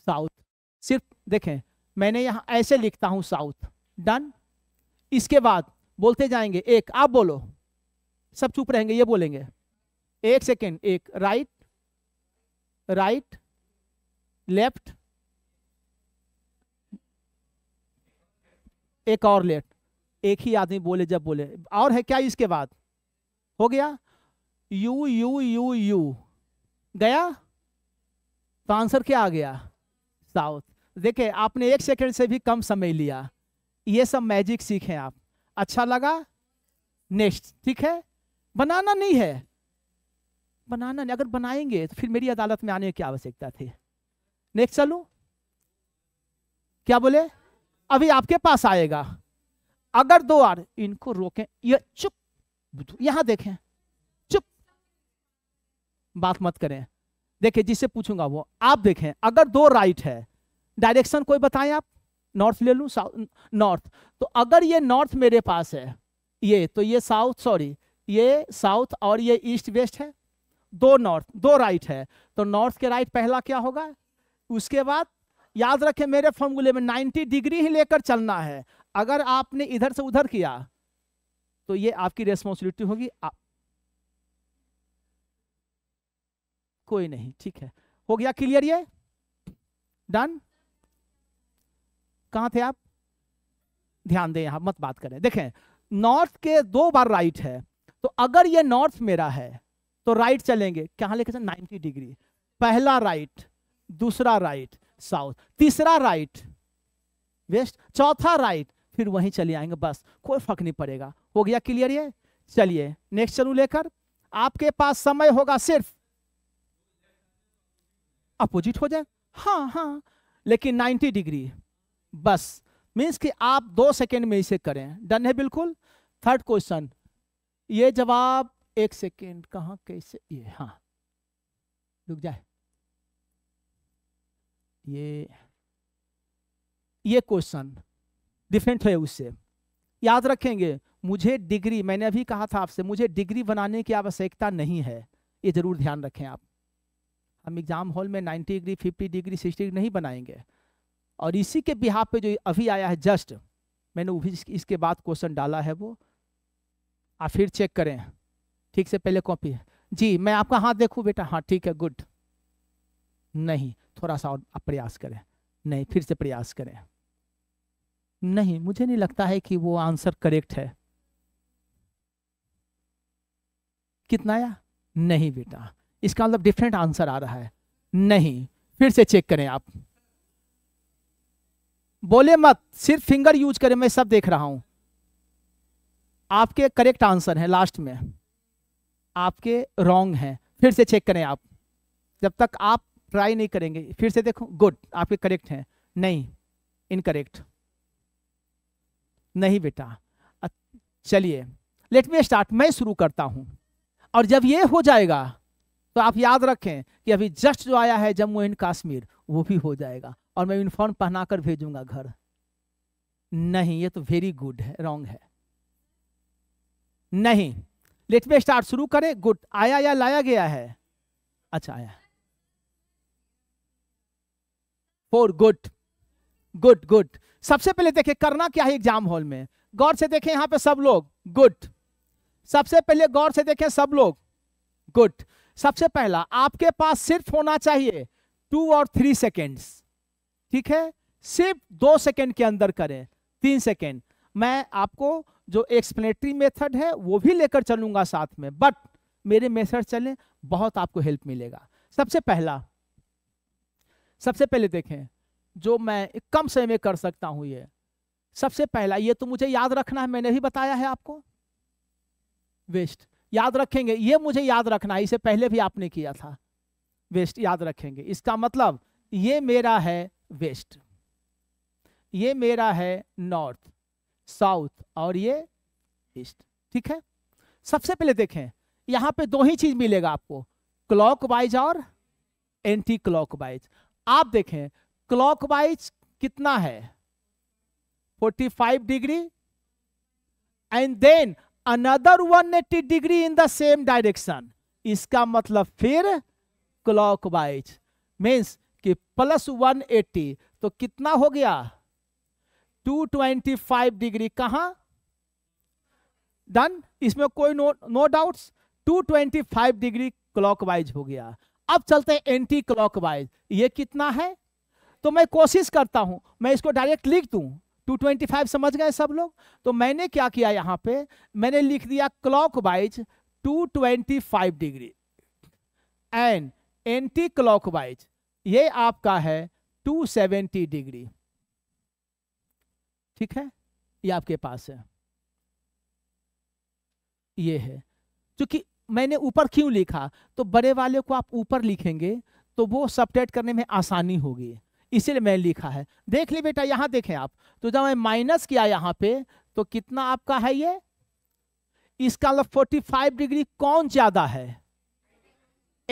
साउथ सिर्फ देखें मैंने यहाँ ऐसे लिखता हूँ साउथ डन इसके बाद बोलते जाएंगे एक आप बोलो सब चुप रहेंगे ये बोलेंगे एक सेकेंड एक राइट राइट लेफ्ट एक और लेफ्ट एक ही आदमी बोले जब बोले और है क्या इसके बाद हो गया यू यू यू यू गया तो आंसर क्या आ गया साउथ देखे आपने एक सेकंड से भी कम समय लिया ये सब मैजिक सीखे आप अच्छा लगा नेक्स्ट ठीक है बनाना नहीं है बनाना नहीं अगर बनाएंगे तो फिर मेरी अदालत में आने की आवश्यकता थी नेक्स्ट चलो क्या बोले अभी आपके पास आएगा अगर दो आर इनको रोके ये चुप यहां देखें चुप बात मत करें देखिए जिससे पूछूंगा वो आप देखें अगर दो राइट है डायरेक्शन कोई बताएं आप नॉर्थ ले लू साउथ नॉर्थ तो अगर ये नॉर्थ मेरे पास है ये तो ये साउथ सॉरी ये साउथ और ये ईस्ट वेस्ट है दो नॉर्थ दो राइट है तो नॉर्थ के राइट पहला क्या होगा उसके बाद याद रखें मेरे फॉर्मूले में 90 डिग्री ही लेकर चलना है अगर आपने इधर से उधर किया तो ये आपकी रेस्पॉन्सिबिलिटी होगी आप कोई नहीं ठीक है हो गया क्लियर ये डन कहां थे आप ध्यान दें यहां मत बात करें देखें नॉर्थ के दो बार राइट है तो अगर ये नॉर्थ मेरा है तो राइट चलेंगे कहाँ लेके नाइनटी नाइन्टी डिग्री पहला राइट दूसरा राइट साउथ तीसरा राइट वेस्ट चौथा राइट फिर वहीं चले आएंगे बस कोई फर्क नहीं पड़ेगा हो गया क्लियर ये चलिए नेक्स्ट चलू लेकर आपके पास समय होगा सिर्फ अपोजिट हो जाए हाँ हाँ लेकिन 90 डिग्री बस मीन्स कि आप दो सेकेंड में इसे करें डन है बिल्कुल थर्ड क्वेश्चन ये जवाब एक सेकेंड कहाँ कैसे ये हाँ रुक जाए ये ये क्वेश्चन डिफरेंट है उससे याद रखेंगे मुझे डिग्री मैंने अभी कहा था आपसे मुझे डिग्री बनाने की आवश्यकता नहीं है ये ज़रूर ध्यान रखें आप हम एग्ज़ाम हॉल में 90 डिग्री 50 डिग्री 60 डिग्री नहीं बनाएंगे और इसी के बिहार पे जो अभी आया है जस्ट मैंने इसके बाद क्वेश्चन डाला है वो आप फिर चेक करें ठीक से पहले कॉपी है जी मैं आपका हाथ देखूं बेटा हाँ ठीक है गुड नहीं थोड़ा सा और आप प्रयास करें नहीं फिर से प्रयास करें नहीं मुझे नहीं लगता है कि वो आंसर करेक्ट है कितना आया नहीं बेटा इसका मतलब डिफरेंट आंसर आ रहा है नहीं फिर से चेक करें आप बोले मत सिर्फ फिंगर यूज करें मैं सब देख रहा हूं आपके करेक्ट आंसर है लास्ट में आपके रॉन्ग हैं फिर से चेक करें आप जब तक आप ट्राई नहीं करेंगे फिर से देखो गुड आपके करेक्ट हैं नहीं इनकरेक्ट नहीं बेटा चलिए लेट मी स्टार्ट मैं शुरू करता हूं और जब ये हो जाएगा तो आप याद रखें कि अभी जस्ट जो आया है जम्मू एंड कश्मीर वो भी हो जाएगा और मैं यूनिफॉर्म पहनाकर भेजूंगा घर नहीं ये तो वेरी गुड है रॉन्ग है नहीं लेट में स्टार्ट शुरू करें गुड आया या लाया गया है अच्छा आया फोर गुड गुड गुड सबसे पहले देखें करना क्या है एग्जाम हॉल में गौर से देखें यहां पे सब लोग गुड सबसे पहले गौर से देखें सब लोग गुड सबसे पहला आपके पास सिर्फ होना चाहिए टू और थ्री सेकेंड्स ठीक है सिर्फ दो सेकेंड के अंदर करें तीन सेकेंड मैं आपको जो एक्सप्लेनेटरी मेथड है वो भी लेकर चलूंगा साथ में बट मेरे मेथड चले बहुत आपको हेल्प मिलेगा सबसे पहला सबसे पहले देखें जो मैं कम समय में कर सकता हूं ये सबसे पहला ये तो मुझे याद रखना है मैंने भी बताया है आपको वेस्ट याद रखेंगे ये मुझे याद रखना है इसे पहले भी आपने किया था वेस्ट याद रखेंगे इसका मतलब ये मेरा है वेस्ट ये मेरा है नॉर्थ साउथ और ये ईस्ट ठीक है सबसे पहले देखें यहां पे दो ही चीज मिलेगा आपको क्लॉक वाइज और एंटी क्लॉक वाइज आप देखें क्लॉक वाइज कितना है 45 degree and then another 180 degree in the same direction इसका मतलब फिर क्लॉक वाइज कि प्लस 180 तो कितना हो गया 225 डिग्री कहाँ डन इसमें कोई no no doubts 225 degree clockwise हो गया अब चलते हैं एंटी क्लॉकवाइज ये कितना है तो मैं कोशिश करता हूं मैं इसको डायरेक्ट लिख दू 225 समझ गए सब लोग तो मैंने क्या किया यहाँ पे मैंने लिख दिया clockwise 225 degree and anticlockwise ये आपका है 270 डिग्री ठीक है ये आपके पास है ये है क्योंकि मैंने ऊपर क्यों लिखा तो बड़े वाले को आप ऊपर लिखेंगे तो वो सपरेट करने में आसानी होगी इसीलिए मैंने लिखा है देख ली बेटा यहां देखें आप तो जब मैं माइनस किया यहां पे तो कितना आपका है ये इसका मतलब फोर्टी फाइव डिग्री कौन ज्यादा है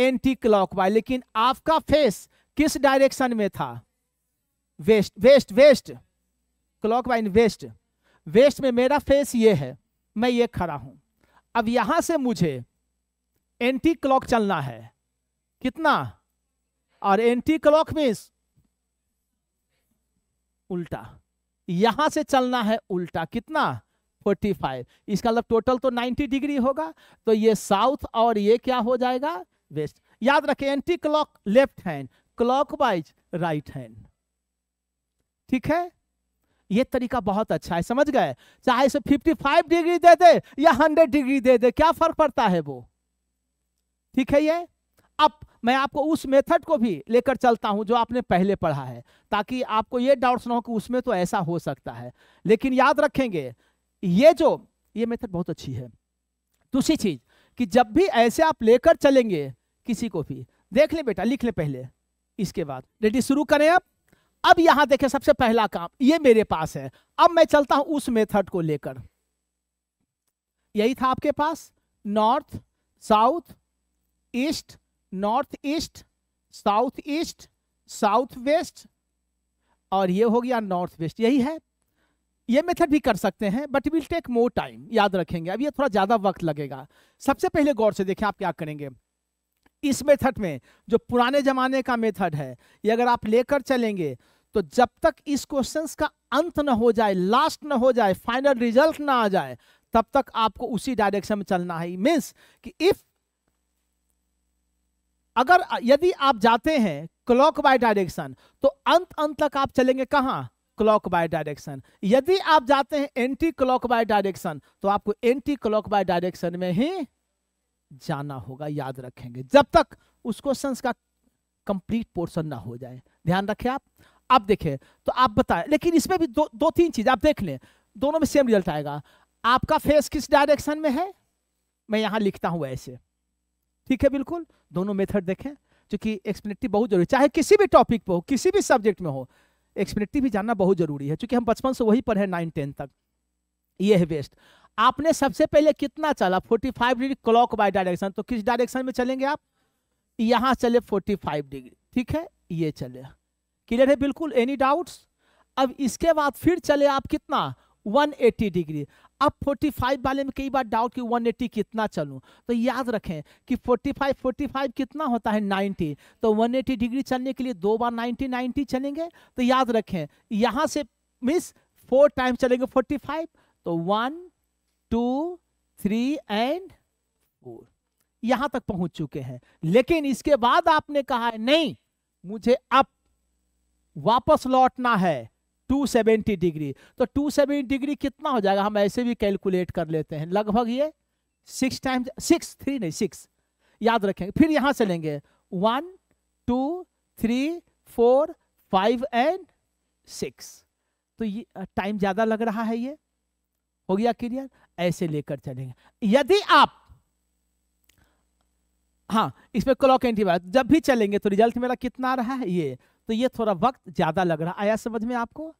एंटी क्लॉक लेकिन आपका फेस किस डायरेक्शन में था west west west clockwise west west में मेरा फेस ये है मैं ये खड़ा हूं अब यहां से मुझे एंटी क्लॉक चलना है कितना और एंटी क्लॉक मीन्स उल्टा यहां से चलना है उल्टा कितना 45 इसका मतलब टोटल तो 90 डिग्री होगा तो ये साउथ और ये क्या हो जाएगा वेस्ट याद रखें anti clock left hand clockwise right hand ठीक है ये तरीका बहुत अच्छा है समझ गए चाहे इसे 55 डिग्री दे दे या 100 डिग्री दे दे क्या फर्क पड़ता है वो ठीक है ये अब मैं आपको उस मेथड को भी लेकर चलता हूं जो आपने पहले पढ़ा है ताकि आपको ये डाउट्स ना हो कि उसमें तो ऐसा हो सकता है लेकिन याद रखेंगे ये जो ये मेथड बहुत अच्छी है दूसरी चीज कि जब भी ऐसे आप लेकर चलेंगे किसी को भी देख ले बेटा लिख ले पहले इसके बाद रेडी शुरू करें आप अब यहां देखें सबसे पहला काम ये मेरे पास है अब मैं चलता हूं उस मेथड को लेकर यही था आपके पास north south east north east south east south west और ये हो गया नॉर्थ वेस्ट यही है ये मेथड भी कर सकते हैं but will take more time याद रखेंगे अब ये थोड़ा ज़्यादा वक्त लगेगा सबसे पहले गौर से देखें आप क्या करेंगे इस मेथड में जो पुराने ज़माने का मेथड है ये अगर आप लेकर चलेंगे तो जब तक इस क्वेश्चन का अंत ना हो जाए लास्ट ना हो जाए फाइनल रिजल्ट ना आ जाए तब तक आपको उसी डायरेक्शन में चलना है मीन्स कि इफ अगर यदि आप जाते हैं क्लॉक बाय डायरेक्शन तो अंत अंत तक आप चलेंगे कहां क्लॉक बाय डायरेक्शन यदि आप जाते हैं एंटी क्लॉक बाय डायरेक्शन तो आपको एंटी क्लॉक बाय डायरेक्शन में ही जाना होगा याद रखेंगे जब तक उस क्वेश्चन का कंप्लीट पोर्शन ना हो जाए ध्यान रखें आप आप देखें तो आप बताएं लेकिन इसमें भी दो दो तीन चीज़ आप देख लें दोनों में सेम रिजल्ट आएगा आपका फेस किस डायरेक्शन में है मैं यहां लिखता हूं ऐसे ठीक है बिल्कुल दोनों मेथड देखें क्योंकि एक्सप्लेनेटिव बहुत जरूरी चाहे किसी भी टॉपिक पर हो किसी भी सब्जेक्ट में हो एक्सप्लेनेटिव भी जानना बहुत जरूरी है क्योंकि हम बचपन से वही पढ़े नाइन टेन तक ये है बेस्ट आपने सबसे पहले कितना चला 45 डिग्री क्लॉक बाय डायरेक्शन तो किस डायरेक्शन में चलेंगे आप यहां चले 45 डिग्री ठीक है ये चले क्लियर है बिल्कुल एनी डाउट्स अब इसके बाद फिर चले आप कितना 180 डिग्री अब 45 वाले में कई बार डाउट कि 180 कितना चलूं तो याद रखें कि 45 45 कितना होता है 90 तो 180 डिग्री चलने के लिए दो बार 90 90 चलेंगे तो याद रखें यहां से मिस फोर टाइम चलेंगे 45 तो one two three and four यहां तक पहुंच चुके हैं लेकिन इसके बाद आपने कहा है नहीं मुझे अप वापस लौटना है 270 डिग्री तो 270 डिग्री कितना हो जाएगा हम ऐसे भी कैलकुलेट कर लेते हैं लगभग ये सिक्स टाइम्स सिक्स थ्री नहीं सिक्स याद रखेंगे फिर यहां से लेंगे one two three four five and six तो ये टाइम ज़्यादा लग रहा है ये हो गया क्लियर ऐसे लेकर चलेंगे यदि आप हाँ इसमें क्लॉक एंटी जब भी चलेंगे तो रिजल्ट मेरा कितना आ रहा है ये तो ये थोड़ा वक्त ज्यादा लग रहा आया समझ में आपको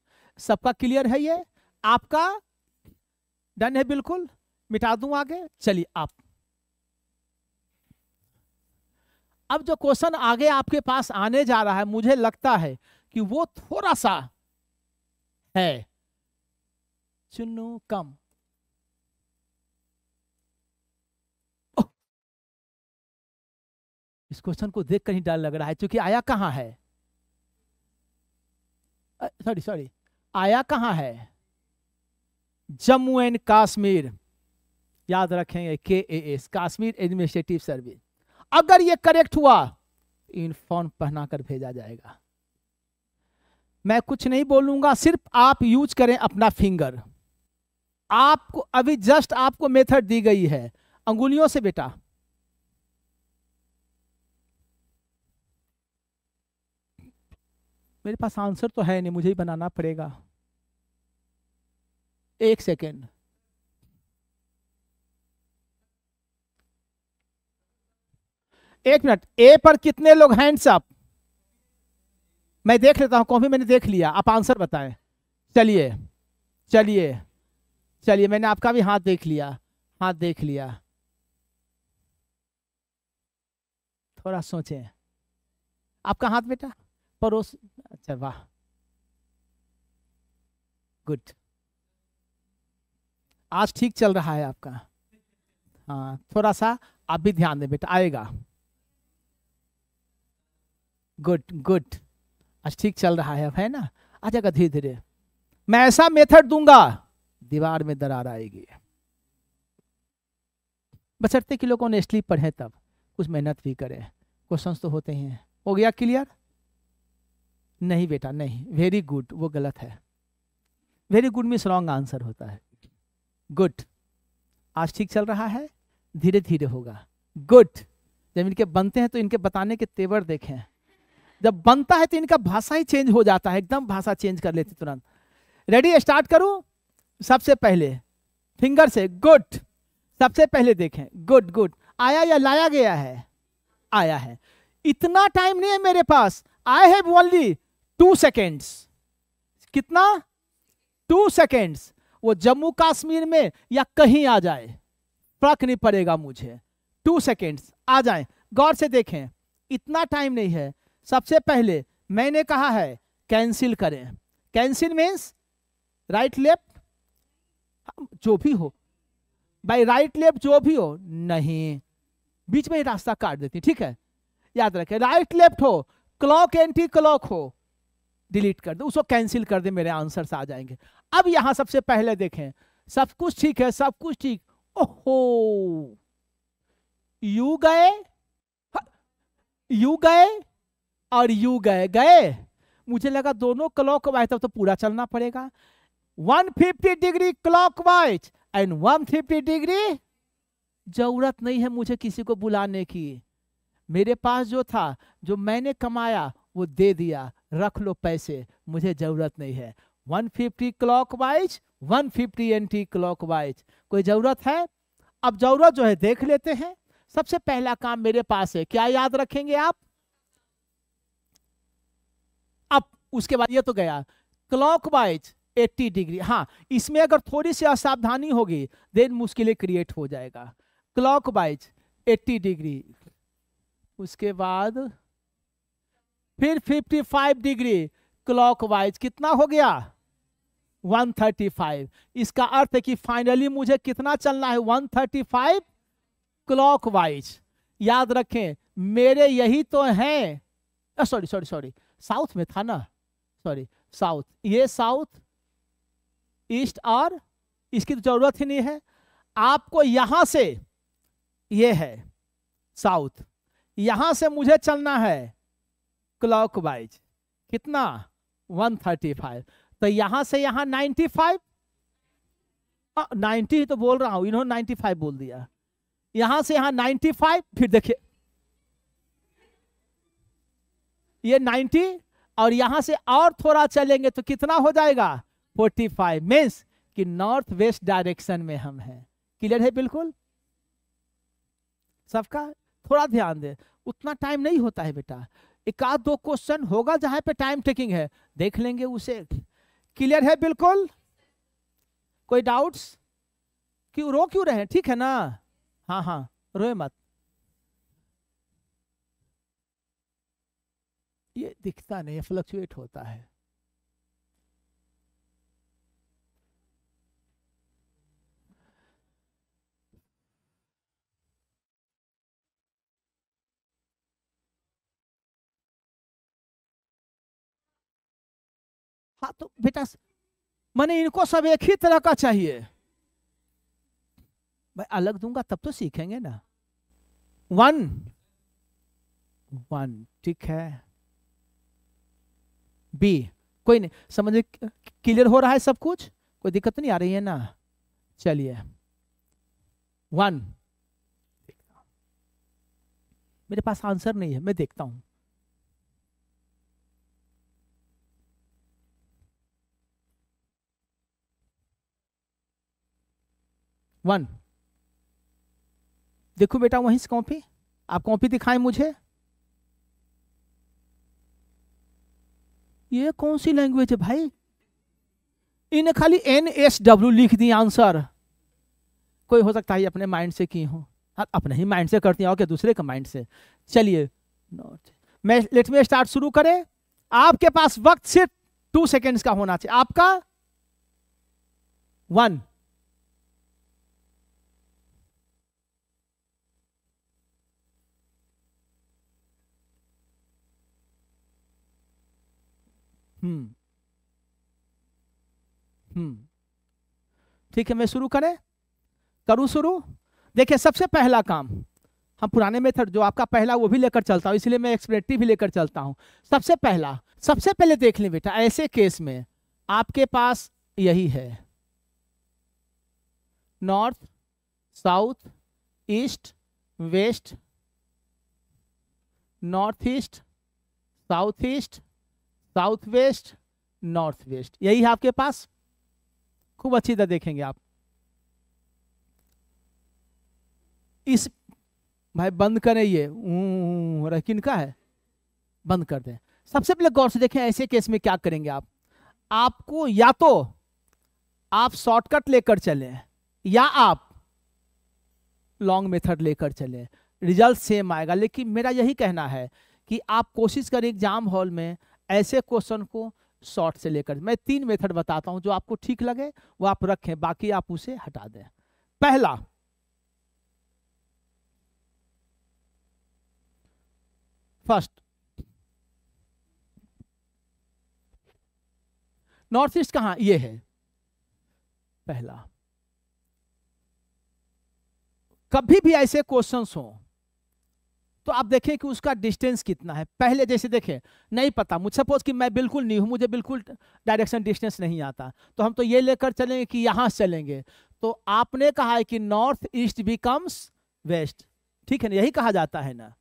सबका क्लियर है ये आपका डन है बिल्कुल मिटा दूं आगे चलिए आप अब जो क्वेश्चन आगे आपके पास आने जा रहा है मुझे लगता है कि वो थोड़ा सा है चुनू कम इस क्वेश्चन को देख कर ही डर लग रहा है क्योंकि आया कहां है सॉरी सॉरी आया कहाँ है जम्मू एंड कश्मीर याद रखेंगे K A S Kashmir administrative service अगर ये करेक्ट हुआ यूनिफॉर्म पहनाकर भेजा जाएगा मैं कुछ नहीं बोलूंगा सिर्फ आप यूज करें अपना फिंगर आपको अभी जस्ट आपको मेथड दी गई है अंगुलियों से बेटा मेरे पास आंसर तो है नहीं मुझे ही बनाना पड़ेगा एक सेकेंड एक मिनट ए पर कितने लोग हैंड्स अप मैं देख लेता हूं कॉफी मैंने देख लिया आप आंसर बताएं चलिए चलिए चलिए मैंने आपका भी हाथ देख लिया हाथ देख लिया थोड़ा सोचें आपका हाथ बेटा परोस अच्छा वाह गुड आज ठीक चल रहा है आपका हाँ थोड़ा सा आप भी ध्यान दें बेटा आएगा गुड गुड आज ठीक चल रहा है अब है ना आ जाएगा धीरे धीरे मैं ऐसा मेथड दूंगा दीवार में दरार आएगी बचरते कि लोग ऑनेस्टली पढ़े तब कुछ मेहनत भी करें क्वेश्चन तो होते हैं हो गया क्लियर नहीं बेटा नहीं वेरी गुड वो गलत है very good means wrong answer होता है गुड आज ठीक चल रहा है धीरे धीरे होगा गुड जब इनके बनते हैं तो इनके बताने के तेवर देखें जब बनता है तो इनका भाषा ही चेंज हो जाता है एकदम भाषा चेंज कर लेते तुरंत रेडी स्टार्ट करूं सबसे पहले फिंगर से गुड सबसे पहले देखें गुड गुड आया या लाया गया है आया है इतना टाइम नहीं है मेरे पास I have only two seconds कितना टू सेकेंड्स वो जम्मू कश्मीर में या कहीं आ जाए फर्क नहीं पड़ेगा मुझे टू सेकेंड्स आ जाए गौर से देखें इतना टाइम नहीं है सबसे पहले मैंने कहा है कैंसिल करें कैंसिल मीन्स राइट लेफ्ट जो भी हो भाई राइट लेफ्ट जो भी हो नहीं बीच में ही रास्ता काट देती ठीक है याद रखें राइट लेफ्ट हो क्लॉक एंटी क्लॉक हो डिलीट कर दो उसको कैंसिल कर दे मेरे आंसर आ जाएंगे अब यहां सबसे पहले देखें सब कुछ ठीक है सब कुछ ठीक ओहो यू गए यू हाँ, गए और यू गए गए मुझे लगा दोनों क्लॉक वाइज तब तो पूरा चलना पड़ेगा 150 degree clockwise and 150 degree जरूरत नहीं है मुझे किसी को बुलाने की मेरे पास जो था जो मैंने कमाया वो दे दिया रख लो पैसे मुझे ज़रूरत नहीं है 150 fifty clockwise one fifty anticlockwise कोई ज़रूरत है अब ज़रूरत जो है देख लेते हैं सबसे पहला काम मेरे पास है क्या याद रखेंगे आप अब उसके बाद ये तो गया क्लॉक वाइज एट्टी डिग्री हाँ इसमें अगर थोड़ी सी असावधानी होगी देन मुश्किलें क्रिएट हो जाएगा क्लॉक वाइज एट्टी डिग्री उसके बाद फिर 55 डिग्री क्लॉकवाइज कितना हो गया 135 इसका अर्थ है कि फाइनली मुझे कितना चलना है 135 क्लॉकवाइज याद रखें मेरे यही तो हैं सॉरी सॉरी सॉरी साउथ में था ना सॉरी साउथ ये साउथ ईस्ट और इसकी तो जरूरत ही नहीं है आपको यहां से ये है साउथ यहां से मुझे चलना है क्लॉकवाइज कितना 135 तो यहां से यहां 95 फाइव नाइन्टी ही तो बोल रहा हूं इन्होंने 95 बोल दिया यहां से यहां 95 फिर देखिए ये 90 और यहां से और थोड़ा चलेंगे तो कितना हो जाएगा 45 फाइव मीन्स कि नॉर्थ वेस्ट डायरेक्शन में हम हैं क्लियर है बिल्कुल सबका थोड़ा ध्यान दे उतना टाइम नहीं होता है बेटा एकाध दो क्वेश्चन होगा जहां पे टाइम टेकिंग है देख लेंगे उसे क्लियर है बिल्कुल कोई डाउट्स क्यों रो क्यों रहे ठीक है ना हाँ हाँ रोए मत ये दिखता नहीं फ्लक्चुएट होता है हाँ तो बेटा मैंने इनको सब एक ही तरह का चाहिए भाई अलग दूंगा तब तो सीखेंगे ना वन वन ठीक है बी कोई नहीं समझ क्लियर हो रहा है सब कुछ कोई दिक्कत नहीं आ रही है ना चलिए वन मेरे पास आंसर नहीं है मैं देखता हूं वन देखो बेटा वहीं से कॉपी आप कॉपी दिखाएं मुझे ये कौन सी लैंग्वेज है भाई इन्हें खाली एन एस डब्ल्यू लिख दी आंसर कोई हो सकता है अपने माइंड से की हो हाँ, अपने ही माइंड से करती हैं और दूसरे के माइंड से चलिए नॉट मैं लेट मी स्टार्ट शुरू करें आपके पास वक्त सिर्फ टू सेकेंड्स का होना चाहिए आपका वन हम्म हम्म ठीक है मैं शुरू करें करूं शुरू देखिए सबसे पहला काम हम पुराने मेथड जो आपका पहला वो भी लेकर चलता हूं इसलिए मैं एक्सप्रेटिव भी लेकर चलता हूं सबसे पहला सबसे पहले देख लें बेटा ऐसे केस में आपके पास यही है north south east west north east south east south west north west यही है आपके पास खूब अच्छी तरह देखेंगे आप इस भाई बंद करें ये रकिन का है बंद कर दें सबसे पहले गौर से देखें ऐसे केस में क्या करेंगे आप आपको या तो आप शॉर्टकट लेकर चलें या आप लॉन्ग मेथड लेकर चलें रिजल्ट सेम आएगा लेकिन मेरा यही कहना है कि आप कोशिश करें एग्जाम हॉल में ऐसे क्वेश्चन को शॉर्ट से लेकर मैं तीन मेथड बताता हूं जो आपको ठीक लगे वो आप रखें बाकी आप उसे हटा दें पहला फर्स्ट नॉर्थ ईस्ट कहां ये है पहला कभी भी ऐसे क्वेश्चंस हों तो आप देखें कि उसका डिस्टेंस कितना है पहले जैसे देखें नहीं पता मुझे सपोज कि मैं बिल्कुल नहीं हूँ मुझे बिल्कुल डायरेक्शन डिस्टेंस नहीं आता तो हम तो ये लेकर चलेंगे कि यहाँ चलेंगे तो आपने कहा है कि नॉर्थ ईस्ट बिकम्स वेस्ट ठीक है ना यही कहा जाता है ना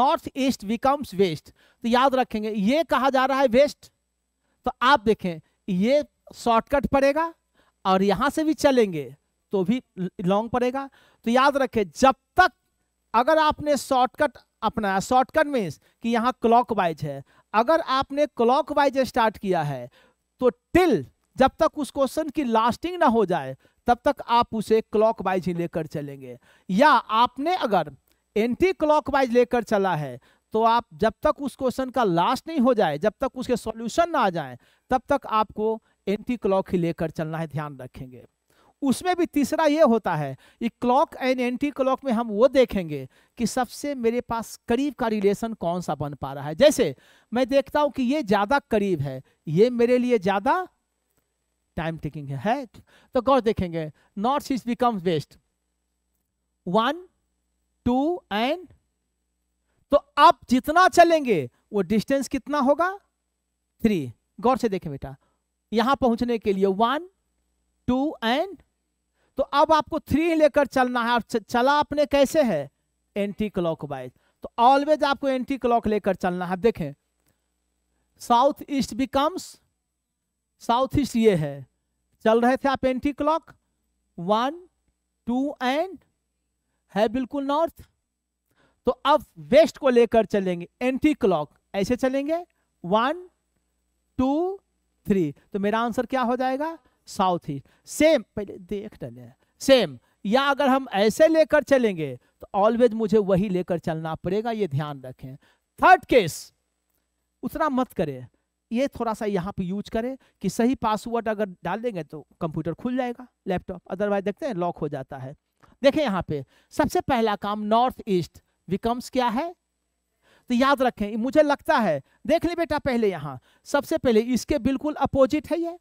नॉर्थ ईस्ट बिकम्स वेस्ट तो याद रखेंगे ये कहा जा रहा है वेस्ट तो आप देखें ये शॉर्टकट पड़ेगा और यहाँ से भी चलेंगे तो भी लॉन्ग पड़ेगा तो याद रखें जब तक अगर आपने शॉर्टकट अपना शॉर्टकट मीन्स कि यहाँ क्लॉकवाइज है अगर आपने क्लॉकवाइज स्टार्ट किया है तो टिल जब तक उस क्वेश्चन की लास्टिंग ना हो जाए तब तक आप उसे क्लॉकवाइज ही लेकर चलेंगे या आपने अगर एंटी क्लॉकवाइज लेकर चला है तो आप जब तक उस क्वेश्चन का लास्ट नहीं हो जाए जब तक उसके सॉल्यूशन ना आ जाए तब तक आपको एंटी क्लॉक ही लेकर चलना है ध्यान रखेंगे उसमें भी तीसरा ये होता है कि क्लॉक एंड एंटी क्लॉक में हम वो देखेंगे कि सबसे मेरे पास करीब का रिलेशन कौन सा बन पा रहा है जैसे मैं देखता हूं कि ये ज़्यादा करीब है ये मेरे लिए ज़्यादा टाइम टेकिंग है, है तो गौर देखेंगे north is become west one two and तो आप जितना चलेंगे वो डिस्टेंस कितना होगा थ्री गौर से देखें बेटा यहां पहुंचने के लिए वन टू एंड तो अब आपको थ्री लेकर चलना है और चला आपने कैसे है एंटी वाइज तो ऑलवेज आपको एंटी क्लॉक लेकर चलना है देखें south east becomes south east ये है चल रहे थे आप anti clock one two and है बिल्कुल नॉर्थ तो अब वेस्ट को लेकर चलेंगे एंटी क्लॉक ऐसे चलेंगे वन टू थ्री तो मेरा आंसर क्या हो जाएगा साउथ ईस्ट सेम पहले देख डाले सेम या अगर हम ऐसे लेकर चलेंगे तो ऑलवेज मुझे वही लेकर चलना पड़ेगा ये ध्यान रखें थर्ड केस उतना मत करें ये थोड़ा सा यहाँ पे यूज करें कि सही पासवर्ड अगर डाल देंगे तो कंप्यूटर खुल जाएगा लैपटॉप अदरवाइज देखते हैं लॉक हो जाता है देखें यहाँ पे सबसे पहला काम नॉर्थ ईस्ट विकम्स क्या है तो याद रखें मुझे लगता है देख ले बेटा पहले यहाँ सबसे पहले इसके बिल्कुल अपोजिट है ये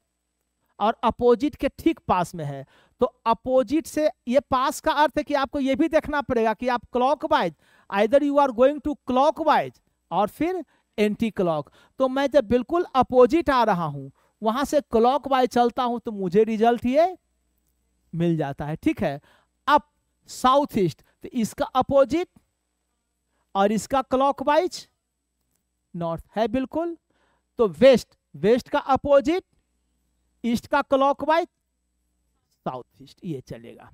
और अपोजिट के ठीक पास में है तो अपोजिट से ये पास का अर्थ है कि आपको ये भी देखना पड़ेगा कि आप clockwise either you are going to clockwise और फिर एंटी क्लॉक तो मैं जब बिल्कुल अपोजिट आ रहा हूं वहां से क्लॉक वाइज चलता हूं तो मुझे रिजल्ट ये मिल जाता है ठीक है अब साउथ ईस्ट तो इसका अपोजिट और इसका क्लॉक वाइज नॉर्थ है बिल्कुल तो वेस्ट वेस्ट का अपोजिट ईस्ट का क्लॉक वाइज साउथ ईस्ट ये चलेगा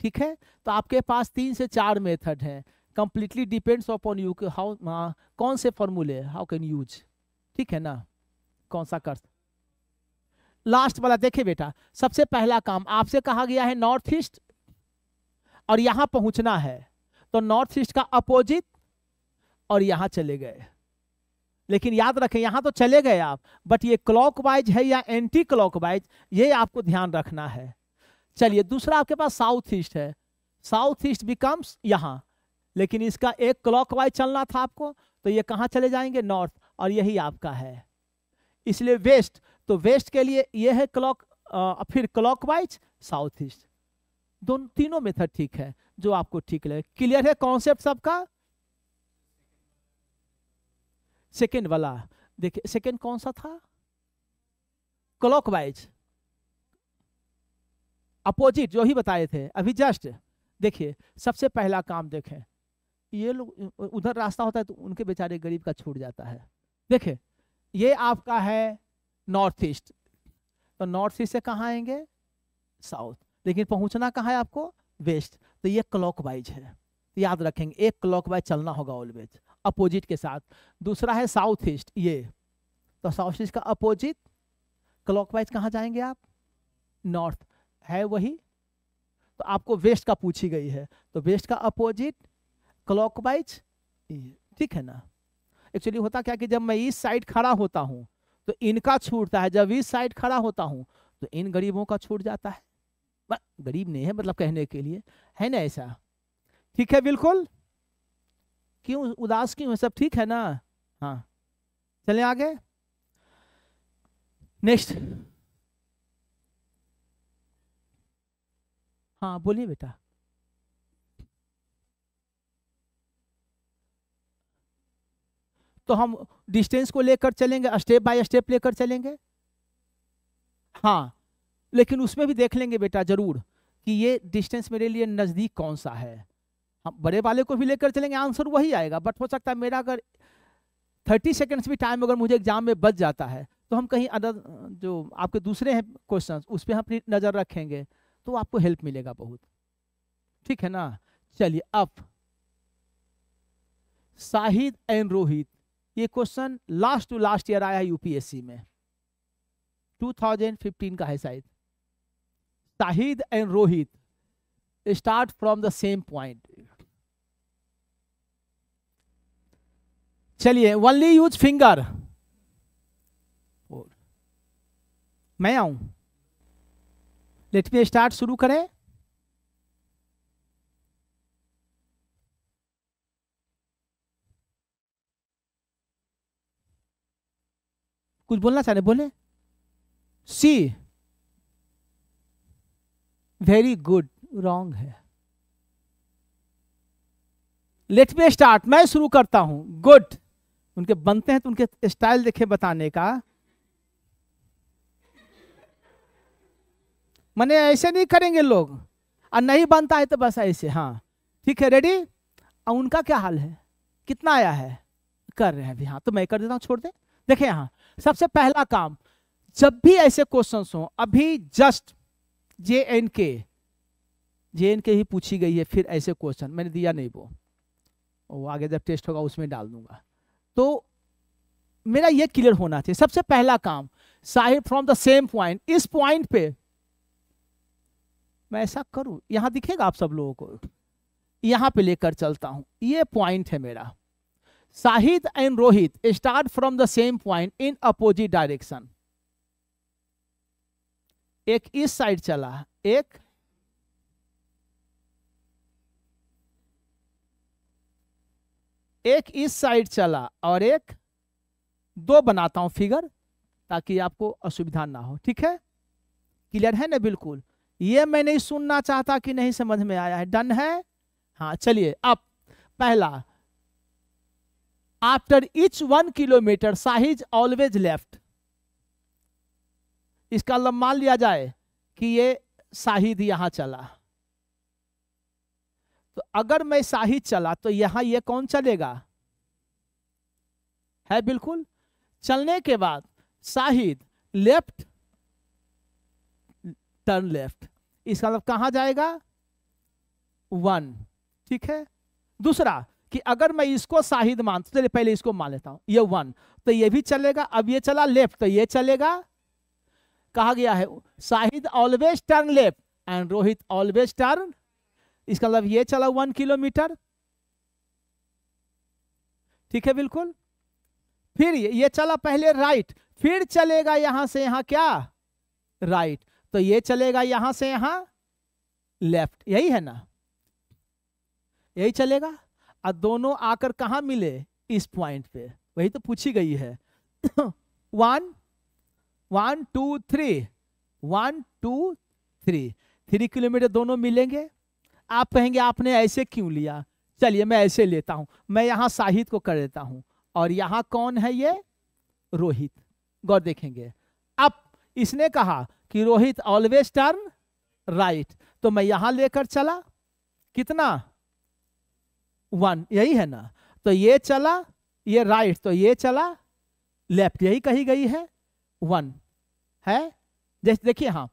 ठीक है तो आपके पास तीन से चार मेथड हैं completely depends upon you how कौन से फॉर्मूले हाउ कैन यूज ठीक है ना कौन सा कर लास्ट वाला देखे बेटा सबसे पहला काम आपसे कहा गया है नॉर्थ ईस्ट और यहां पहुंचना है तो नॉर्थ ईस्ट का अपोजिट और यहां चले गए लेकिन याद रखें यहाँ तो चले गए आप बट ये क्लॉकवाइज है या एंटी क्लॉकवाइज ये आपको ध्यान रखना है चलिए दूसरा आपके पास साउथ ईस्ट है साउथ ईस्ट बिकम्स यहाँ लेकिन इसका एक क्लॉकवाइज चलना था आपको तो ये कहाँ चले जाएंगे नॉर्थ और यही आपका है इसलिए वेस्ट तो वेस्ट के लिए ये है क्लॉक फिर क्लॉकवाइज साउथ ईस्ट दोनों तीनों मेथड ठीक है जो आपको ठीक लगे क्लियर है कॉन्सेप्ट सबका सेकेंड वाला देखिए सेकेंड कौन सा था क्लॉकवाइज अपोजिट जो ही बताए थे अभी जस्ट देखिए सबसे पहला काम देखें ये लोग उधर रास्ता होता है तो उनके बेचारे गरीब का छूट जाता है देखिए ये आपका है नॉर्थ ईस्ट तो नॉर्थ ईस्ट से कहाँ आएंगे साउथ लेकिन पहुंचना कहाँ है आपको वेस्ट तो ये क्लॉकवाइज है याद रखेंगे एक क्लॉकवाइज चलना होगा ऑलवेज अपोजिट के साथ दूसरा है साउथ ईस्ट ये तो साउथ ईस्ट का अपोजिट क्लॉकवाइज कहाँ जाएंगे आप नॉर्थ है वही तो आपको वेस्ट का पूछी गई है तो वेस्ट का अपोजिट क्लॉकवाइज ठीक है ना एक्चुअली होता क्या कि जब मैं इस साइड खड़ा होता हूँ तो इनका छूटता है जब इस साइड खड़ा होता हूँ तो इन गरीबों का छूट जाता है गरीब नहीं है मतलब कहने के लिए है ना ऐसा ठीक है बिल्कुल क्यों उदास क्यों है सब ठीक है ना हाँ चले आगे नेक्स्ट हाँ बोलिए बेटा तो हम डिस्टेंस को लेकर चलेंगे स्टेप बाय स्टेप लेकर चलेंगे हाँ लेकिन उसमें भी देख लेंगे बेटा जरूर कि ये डिस्टेंस मेरे लिए नज़दीक कौन सा है हम बड़े वाले को भी लेकर चलेंगे आंसर वही आएगा बट हो सकता है मेरा अगर थर्टी सेकेंड्स भी टाइम अगर मुझे एग्जाम में बच जाता है तो हम कहीं अदर जो आपके दूसरे हैं क्वेश्चन उस पर हम अपनी नज़र रखेंगे तो आपको हेल्प मिलेगा बहुत ठीक है ना चलिए अब साहिद एंड रोहित ये question last to last year आया है यूपीएससी में 2015 का है शायद Sahid and Rohit start from the same point चलिए ओनली यूज फिंगर मैं आऊं लेट मी स्टार्ट शुरू करें कुछ बोलना चाह रहे बोले सी वेरी गुड रॉन्ग है लेट मी स्टार्ट मैं शुरू करता हूं गुड उनके बनते हैं तो उनके स्टाइल देखे बताने का मैंने ऐसे नहीं करेंगे लोग और नहीं बनता है तो बस ऐसे हाँ ठीक है रेडी और उनका क्या हाल है कितना आया है कर रहे हैं अभी हाँ तो मैं कर देता हूँ छोड़ दे देखे यहाँ सबसे पहला काम जब भी ऐसे क्वेश्चन हो अभी जस्ट जे एन के जे एन के ही पूछी गई है फिर ऐसे क्वेश्चन मैंने दिया नहीं वो वो आगे जब टेस्ट होगा उसमें डाल दूंगा तो मेरा ये क्लियर होना चाहिए सबसे पहला काम Sahib from the same point इस पॉइंट पे मैं ऐसा करूं यहां दिखेगा आप सब लोगों को यहां पे लेकर चलता हूं ये पॉइंट है मेरा Sahid and Rohit start from the same point in opposite direction एक इस साइड चला एक एक इस साइड चला और एक दो बनाता हूं फिगर ताकि आपको असुविधा ना हो ठीक है क्लियर है ना बिल्कुल ये मैं नहीं सुनना चाहता कि नहीं समझ में आया है डन है हाँ चलिए अब पहला after each one kilometre Sahid always left इसका मतलब मान लिया जाए कि ये शाहिद यहां चला तो अगर मैं शाही चला तो यहां ये कौन चलेगा है बिल्कुल चलने के बाद शाहिद लेफ्ट टर्न लेफ्ट इसका मतलब कहां जाएगा वन ठीक है दूसरा कि अगर मैं इसको शाहिद मान तो चलिए पहले इसको मान लेता हूं ये वन तो ये भी चलेगा अब ये चला लेफ्ट तो ये चलेगा कहा गया है Shahid always turn left and Rohit always turn इसका मतलब ये चला वन किलोमीटर ठीक है बिल्कुल फिर ये चला पहले राइट फिर चलेगा यहां से यहां क्या राइट तो ये चलेगा यहां से यहां लेफ्ट यही है ना यही चलेगा और दोनों आकर कहा मिले इस पॉइंट पे वही तो पूछी गई है one one two three one two three three kilometre दोनों मिलेंगे आप कहेंगे आपने ऐसे क्यों लिया चलिए मैं ऐसे लेता हूं मैं यहां साहित को कर देता हूं और यहां कौन है ये रोहित गौर देखेंगे अब इसने कहा कि रोहित ऑलवेज टर्न राइट तो मैं यहां लेकर चला कितना वन यही है ना तो ये चला ये राइट तो ये चला लेफ्ट यही कही गई है वन है जैसे देखिए हाँ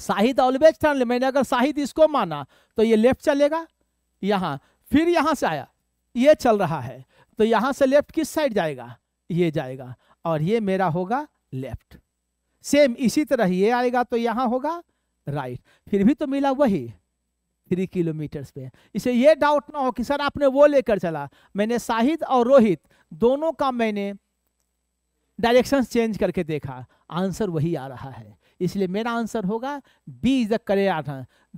साहिद ऑलवेज टर्न मैंने अगर साहिद इसको माना तो ये लेफ्ट चलेगा यहाँ फिर यहाँ से आया ये चल रहा है तो यहाँ से लेफ्ट किस साइड जाएगा ये जाएगा और ये मेरा होगा लेफ्ट सेम इसी तरह ये आएगा तो यहाँ होगा राइट फिर भी तो मिला वही थ्री किलोमीटर्स पे इसे ये डाउट ना हो कि सर आपने वो लेकर चला मैंने साहिद और रोहित दोनों का मैंने डायरेक्शंस चेंज करके देखा आंसर वही आ रहा है इसलिए मेरा आंसर होगा B is the correct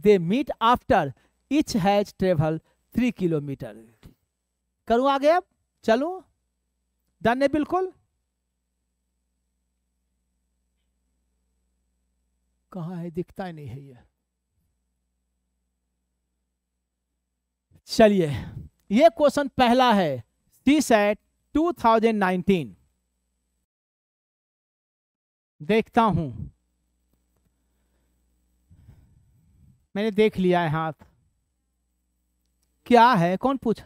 they meet after each has travel three kilometre करूं आगे अब चलो डन है बिल्कुल कहा है दिखता ही नहीं है ये चलिए ये क्वेश्चन पहला है सी सेट 2019 देखता हूं मैंने देख लिया है हाथ क्या है कौन पूछ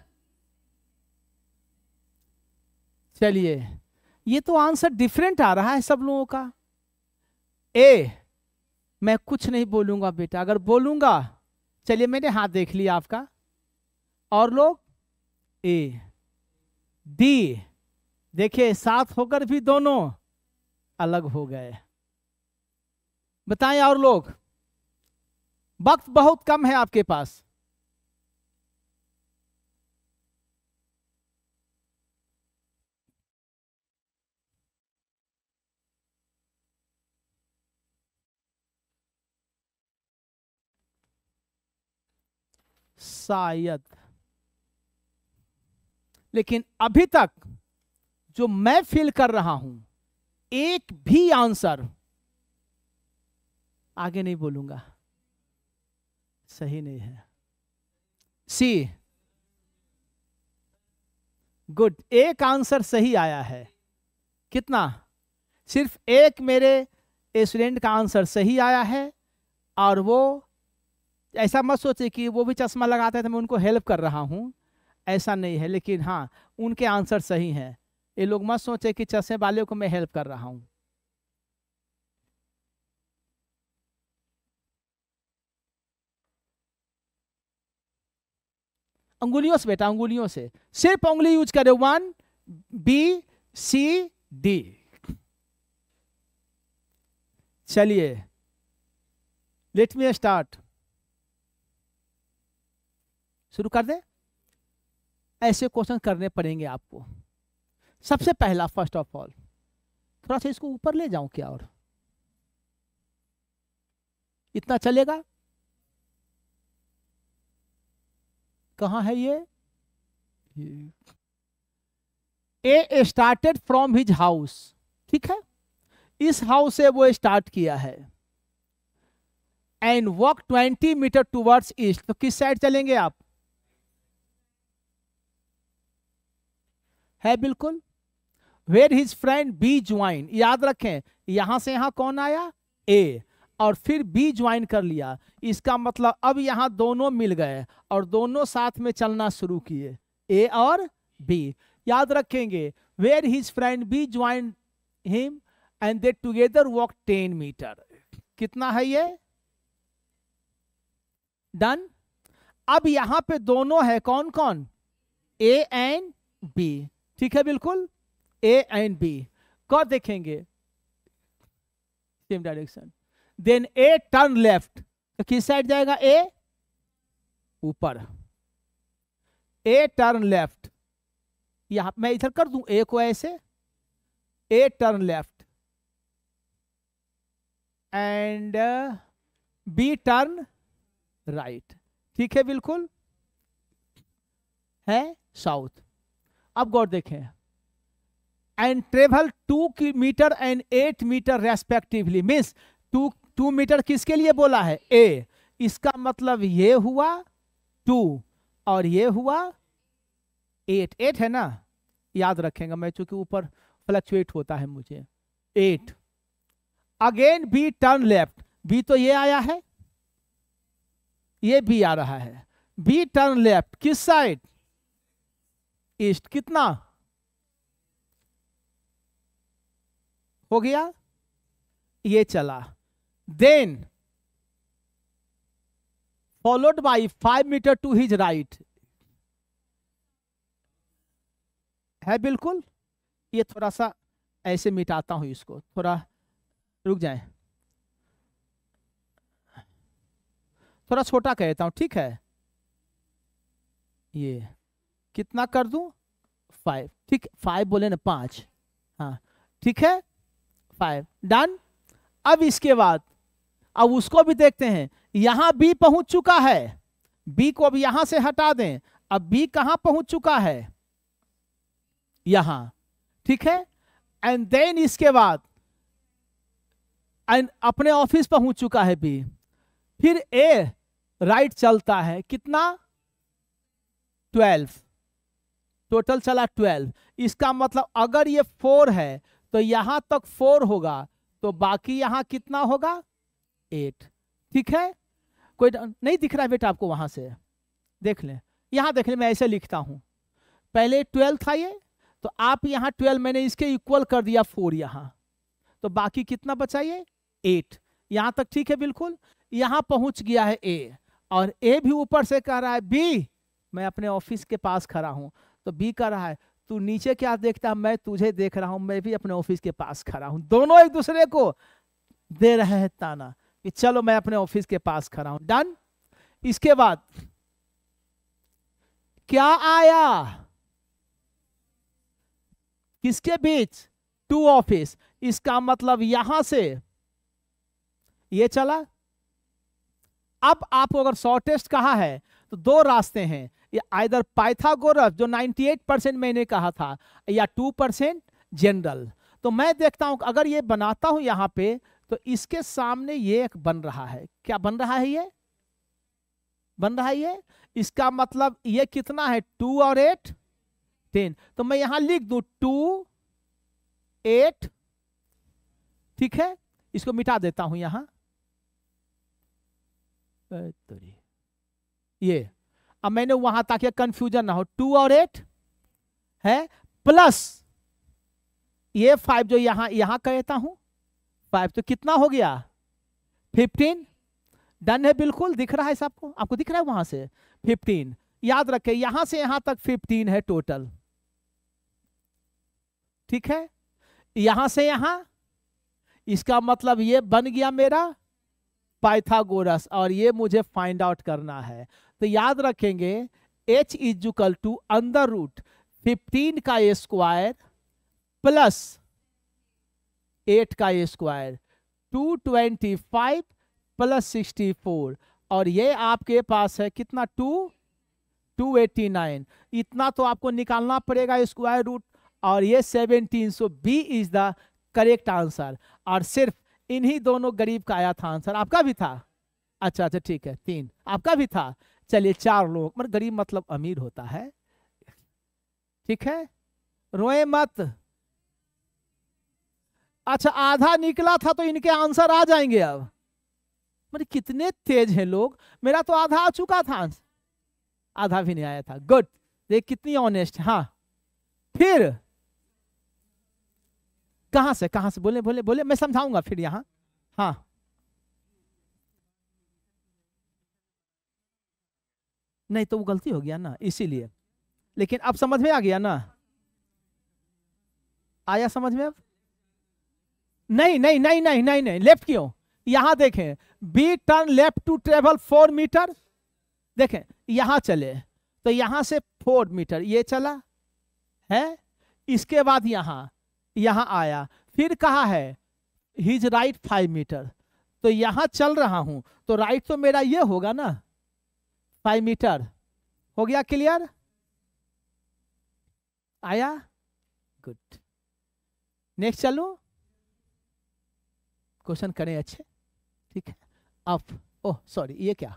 चलिए ये तो आंसर डिफरेंट आ रहा है सब लोगों का ए मैं कुछ नहीं बोलूंगा बेटा अगर बोलूंगा चलिए मैंने हाथ देख लिया आपका और लोग ए डी देखिए साथ होकर भी दोनों अलग हो गए बताएं और लोग वक्त बहुत कम है आपके पास शायद लेकिन अभी तक जो मैं फील कर रहा हूं एक भी आंसर आगे नहीं बोलूंगा सही नहीं है सी गुड एक आंसर सही आया है कितना सिर्फ एक मेरे स्टूडेंट का आंसर सही आया है और वो ऐसा मत सोचे कि वो भी चश्मा लगाते थे तो मैं उनको हेल्प कर रहा हूँ ऐसा नहीं है लेकिन हाँ उनके आंसर सही हैं ये लोग मत सोचे कि चश्मे वाले को मैं हेल्प कर रहा हूँ अंगुलियों से बेटा अंगुलियों से सिर्फ उंगली यूज करे वन बी सी डी चलिए लेट मी स्टार्ट शुरू कर दे ऐसे क्वेश्चन करने पड़ेंगे आपको सबसे पहला फर्स्ट ऑफ ऑल थोड़ा सा इसको ऊपर ले जाऊं क्या और इतना चलेगा कहा है ये A started from his house ठीक है इस हाउस से वो स्टार्ट किया है and walk twenty metre towards east तो किस साइड चलेंगे आप है बिल्कुल where his friend B join याद रखें यहां से यहां कौन आया ए और फिर बी ज्वाइन कर लिया इसका मतलब अब यहाँ दोनों मिल गए और दोनों साथ में चलना शुरू किए ए और बी याद रखेंगे where his friend B join him and they together walk ten metre कितना है ये डन अब यहां पे दोनों है कौन कौन ए एंड बी ठीक है बिल्कुल ए एंड बी कौन देखेंगे same direction then A turn left तो किस साइड जाएगा ए ऊपर ए टर्न लेफ्ट यहां मैं इधर कर दूं ए को ऐसे A turn left and B turn right ठीक है बिल्कुल है साउथ अब गौर देखें and travel two metre and eight metre respectively means two two metre किसके लिए बोला है ए इसका मतलब ये हुआ टू और ये हुआ एट एट है ना याद रखेंगे मैं चूंकि ऊपर फ्लक्चुएट होता है मुझे at again B turn left B तो ये आया है ये बी आ रहा है बी टर्न लेफ्ट किस साइड ईस्ट कितना हो गया ये चला then followed by 5 meter to his right है बिल्कुल ये थोड़ा सा ऐसे मिटाता हूं इसको थोड़ा रुक जाए थोड़ा छोटा कहता हूं ठीक है ये कितना कर दू फाइव ठीक फाइव बोले ना पांच हाँ ठीक है फाइव डन अब इसके बाद अब उसको भी देखते हैं यहां बी पहुंच चुका है बी को अब यहां से हटा दें अब बी कहां पहुंच चुका है यहां ठीक है एंड देन इसके बाद एंड अपने ऑफिस पहुंच चुका है बी फिर ए राइट चलता है कितना ट्वेल्व टोटल चला ट्वेल्व इसका मतलब अगर ये फोर है तो यहां तक फोर होगा तो बाकी यहां कितना होगा एट ठीक है कोई नहीं दिख रहा है बेटा आपको वहाँ से देख लें यहाँ देख लें मैं ऐसे लिखता हूँ पहले ट्वेल्व था ये तो आप यहाँ ट्वेल्व मैंने इसके इक्वल कर दिया फोर यहाँ तो बाकी कितना बचा ये एट यहाँ तक ठीक है बिल्कुल यहाँ पहुँच गया है ए और ए भी ऊपर से कह रहा है बी मैं अपने ऑफिस के पास खड़ा हूँ तो बी कह रहा है तू नीचे क्या देखता है मैं तुझे देख रहा हूँ मैं भी अपने ऑफिस के पास खड़ा हूँ दोनों एक दूसरे को दे रहे हैं ताना कि चलो मैं अपने ऑफिस के पास खड़ा हूं डन इसके बाद क्या आया किसके बीच टू ऑफिस इसका मतलब यहां से ये चला अब आपको अगर शॉर्टेस्ट कहा है तो दो रास्ते हैं या आइधर पाइथागोरस जो 98 परसेंट मैंने कहा था या 2 परसेंट जनरल तो मैं देखता हूं अगर ये बनाता हूं यहां पे तो इसके सामने ये एक बन रहा है क्या बन रहा है ये बन रहा है ये इसका मतलब ये कितना है टू और एट टेन तो मैं यहां लिख दू टू एट ठीक है इसको मिटा देता हूं यहां ये अब मैंने वहां ताकि कंफ्यूजन ना हो टू और एट है प्लस ये फाइव जो यहां यहां कहता हूं फाइव तो कितना हो गया फिफ्टीन डन है बिल्कुल दिख रहा है सबको आपको दिख रहा है वहां से फिफ्टीन याद रखे यहां से यहां तक फिफ्टीन है टोटल ठीक है यहां से यहां इसका मतलब ये बन गया मेरा पाइथागोरस और ये मुझे फाइंड आउट करना है तो याद रखेंगे H is equal to under root fifteen का स्क्वायर प्लस एट का square two twenty five plus sixty four और ये आपके पास है कितना टू टू एट्टी नाइन इतना तो आपको निकालना पड़ेगा स्क्वायर रूट और ये seventeen so B is the correct answer और सिर्फ इन्हीं दोनों गरीब का आया था आंसर आपका भी था अच्छा अच्छा ठीक है तीन आपका भी था चलिए चार लोग मतलब गरीब मतलब अमीर होता है ठीक है रोए मत अच्छा आधा निकला था तो इनके आंसर आ जाएंगे अब मतलब कितने तेज हैं लोग मेरा तो आधा आ चुका था आंसर आधा भी नहीं आया था गुड देख कितनी ऑनेस्ट हाँ फिर कहां से कहां से बोले बोले बोले मैं समझाऊंगा फिर यहां हाँ नहीं तो वो गलती हो गया ना इसीलिए लेकिन अब समझ में आ गया ना आया समझ में अब नहीं नहीं नहीं नहीं नहीं नहीं लेफ्ट क्यों यहां देखें B turn left to travel four metre देखें यहां चले तो यहां से फोर मीटर ये चला है इसके बाद यहाँ यहाँ आया फिर कहा है हिज राइट फाइव मीटर तो यहाँ चल रहा हूँ तो राइट तो मेरा ये होगा ना फाइव मीटर हो गया क्लियर आया गुड नेक्स्ट चलो क्वेश्चन करें अच्छे ठीक है अप ओह सॉरी ये क्या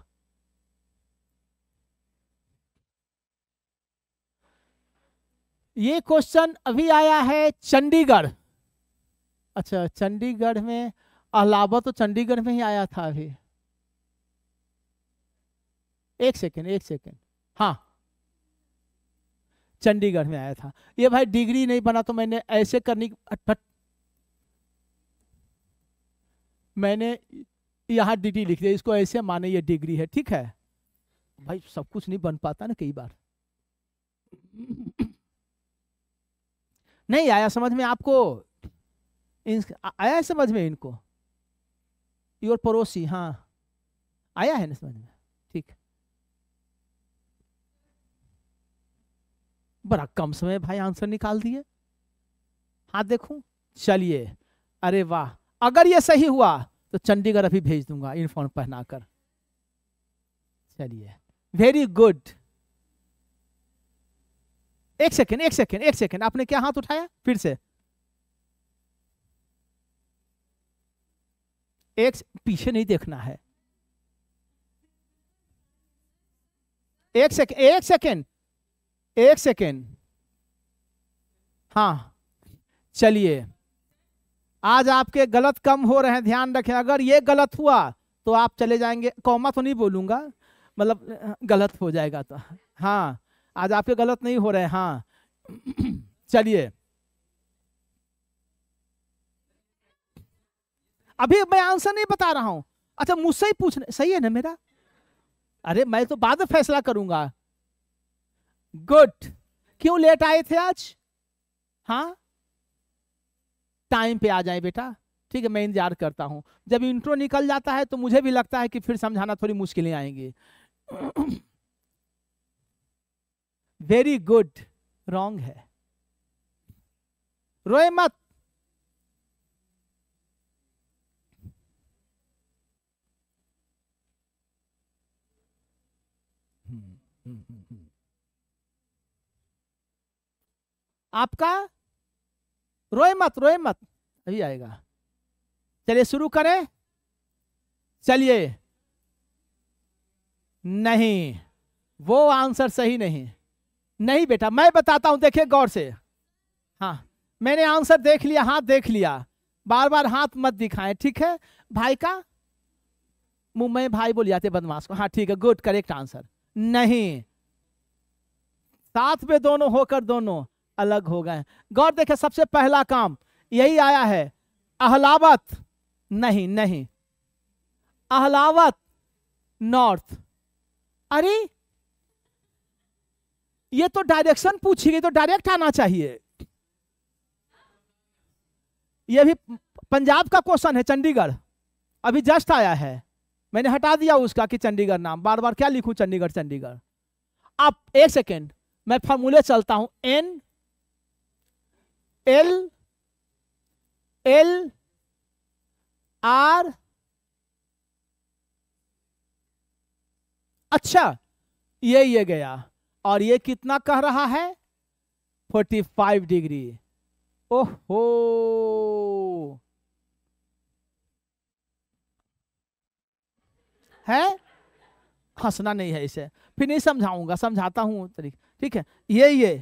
ये क्वेश्चन अभी आया है चंडीगढ़ अच्छा चंडीगढ़ में अलावा तो चंडीगढ़ में ही आया था अभी एक सेकेंड एक सेकेंड हाँ चंडीगढ़ में आया था ये भाई डिग्री नहीं बना तो मैंने ऐसे करने की मैंने यहाँ डिग्री लिख दिया इसको ऐसे माने ये डिग्री है ठीक है भाई सब कुछ नहीं बन पाता ना कई बार नहीं आया समझ में आपको इन, आया है समझ में इनको योर पड़ोसी हाँ आया है ना समझ में ठीक बड़ा कम समय भाई आंसर निकाल दिए हाँ देखू चलिए अरे वाह अगर ये सही हुआ तो चंडीगढ़ अभी भेज दूंगा यूनिफॉर्म पहनाकर चलिए वेरी गुड एक सेकेंड एक सेकेंड एक सेकेंड आपने क्या हाथ उठाया फिर से एक पीछे नहीं देखना है एक सेकेंड एक सेकेंड एक सेकेंड हाँ चलिए आज आपके गलत कम हो रहे हैं ध्यान रखें अगर ये गलत हुआ तो आप चले जाएंगे कौमा तो नहीं बोलूँगा मतलब गलत हो जाएगा तो हाँ आज आपके गलत नहीं हो रहे हाँ (clears throat) चलिए अभी मैं आंसर नहीं बता रहा हूं अच्छा मुझसे ही पूछने सही है ना मेरा अरे मैं तो बाद में फैसला करूंगा गुड क्यों लेट आए थे आज हाँ टाइम पे आ जाए बेटा ठीक है मैं इंतजार करता हूँ जब इंट्रो निकल जाता है तो मुझे भी लगता है कि फिर समझाना थोड़ी मुश्किलें आएंगी वेरी गुड रॉन्ग है रोए मत आपका रोए मत रोए मत अभी आएगा चलिए शुरू करें चलिए नहीं वो आंसर सही नहीं नहीं बेटा मैं बताता हूं देखिए गौर से हाँ मैंने आंसर देख लिया हाथ देख लिया बार बार हाथ मत दिखाएं ठीक है भाई का मुंह में भाई बोल जाते बदमाश को हाँ ठीक है गुड करेक्ट आंसर नहीं साथ में दोनों होकर दोनों अलग हो गए गौर देखे सबसे पहला काम यही आया है अहलावत नहीं नहीं अहलावत नॉर्थ अरे ये तो डायरेक्शन पूछी गई तो डायरेक्ट आना चाहिए ये भी पंजाब का क्वेश्चन है चंडीगढ़ अभी जस्ट आया है मैंने हटा दिया उसका कि चंडीगढ़ नाम बार बार क्या लिखूं चंडीगढ़ चंडीगढ़ आप एक सेकेंड मैं फॉर्मूले चलता हूं एन एल एल आर अच्छा ये ये गया और ये कितना कह रहा है 45 डिग्री ओहो है हंसना नहीं है इसे फिर नहीं समझाऊंगा समझाता हूं तरीके ठीक है ये ये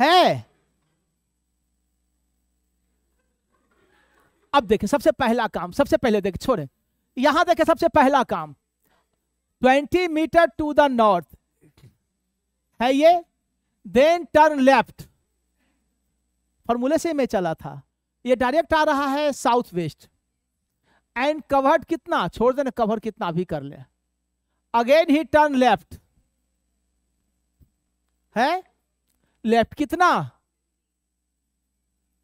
है अब देखें सबसे पहला काम सबसे पहले देखें छोड़े यहां देखें सबसे पहला काम 20 मीटर टू द नॉर्थ है ये देन टर्न लेफ्ट फॉर्मूले से मैं चला था ये डायरेक्ट आ रहा है साउथ वेस्ट एंड कवर्ड कितना छोड़ देना कवर कितना भी कर ले अगेन ही टर्न लेफ्ट है लेफ्ट कितना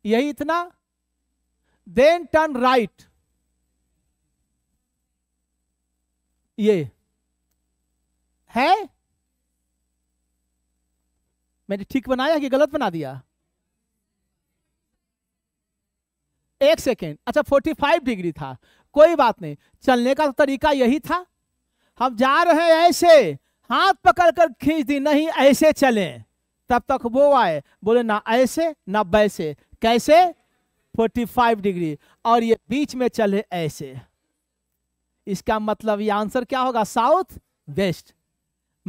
यही इतना देन टर्न राइट ये है मैंने ठीक बनाया कि गलत बना दिया एक सेकेंड अच्छा 45 डिग्री था कोई बात नहीं चलने का तो तरीका यही था हम जा रहे हैं ऐसे हाथ पकड़ कर खींच दी नहीं ऐसे चलें तब तक वो आए बोले ना ऐसे ना वैसे कैसे 45 डिग्री और ये बीच में चले ऐसे इसका मतलब ये आंसर क्या होगा साउथ वेस्ट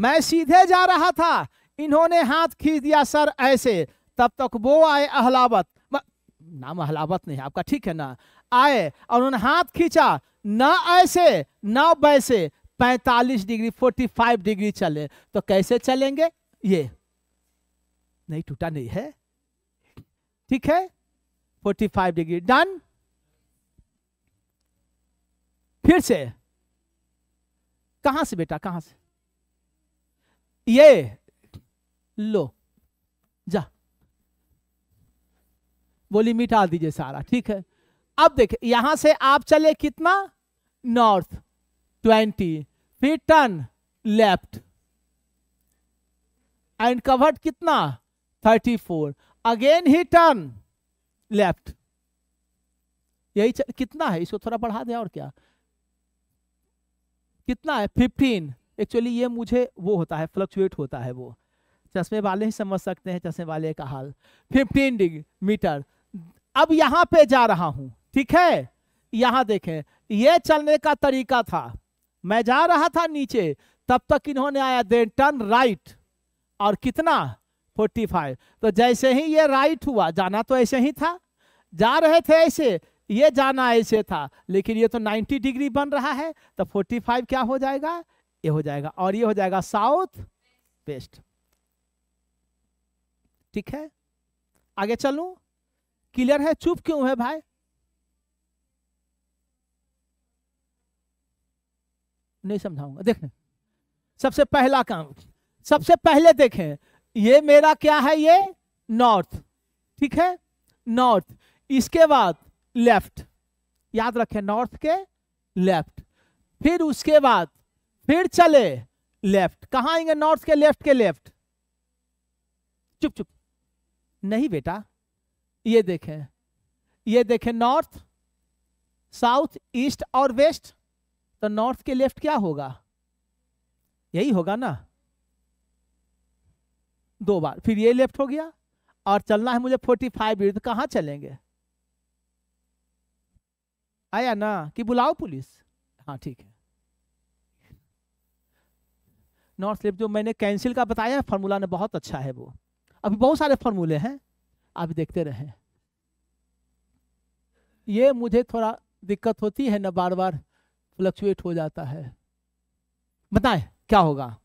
मैं सीधे जा रहा था इन्होंने हाथ खींच दिया सर ऐसे तब तक वो आए अहलावत नाम अहलावत नहीं आपका ठीक है ना आए और उन्होंने हाथ खींचा ना ऐसे ना वैसे 45 डिग्री 45 डिग्री चले तो कैसे चलेंगे ये नहीं टूटा नहीं है ठीक है 45 डिग्री डन फिर से कहां से बेटा कहां से ये लो जा बोली मिटा दीजिए सारा ठीक है अब देखे यहां से आप चले कितना नॉर्थ ट्वेंटी फिर टर्न लेफ्ट एंड कवर्ड कितना थर्टी फोर अगेन ही टर्न लेफ्ट यही कितना है इसको थोड़ा बढ़ा दें और क्या कितना है फिफ्टीन एक्चुअली ये मुझे वो होता है फ्लक्चुएट होता है वो चश्मे वाले ही समझ सकते हैं चश्मे वाले का हाल फिफ्टीन डिग्री मीटर अब यहां पे जा रहा हूं ठीक है यहां देखें ये चलने का तरीका था मैं जा रहा था नीचे तब तक इन्होंने आया दे टर्न राइट और कितना फोर्टी फाइव तो जैसे ही ये राइट हुआ जाना तो ऐसे ही था जा रहे थे ऐसे ये जाना ऐसे था लेकिन ये तो नाइन्टी डिग्री बन रहा है तो फोर्टी फाइव क्या हो जाएगा ये हो जाएगा और ये हो जाएगा साउथ वेस्ट ठीक है आगे चलू क्लियर है चुप क्यों है भाई नहीं समझाऊंगा देखें सबसे पहला काम सबसे पहले देखें ये मेरा क्या है ये नॉर्थ ठीक है नॉर्थ इसके बाद लेफ्ट याद रखें नॉर्थ के लेफ्ट फिर उसके बाद फिर चले लेफ्ट कहा आएंगे नॉर्थ के लेफ्ट के लेफ्ट चुप चुप नहीं बेटा ये देखें ये देखें नॉर्थ साउथ ईस्ट और वेस्ट तो नॉर्थ के लेफ्ट क्या होगा यही होगा ना दो बार फिर ये लेफ्ट हो गया और चलना है मुझे फोर्टी फाइव विरुद्ध कहाँ चलेंगे आया ना कि बुलाओ पुलिस हाँ ठीक है नॉर्थ लेफ्ट जो मैंने कैंसिल का बताया फार्मूला ने बहुत अच्छा है वो अभी बहुत सारे फार्मूले हैं आप देखते रहें ये मुझे थोड़ा दिक्कत होती है ना बार बार फ्लक्चुएट हो जाता है बताएं क्या होगा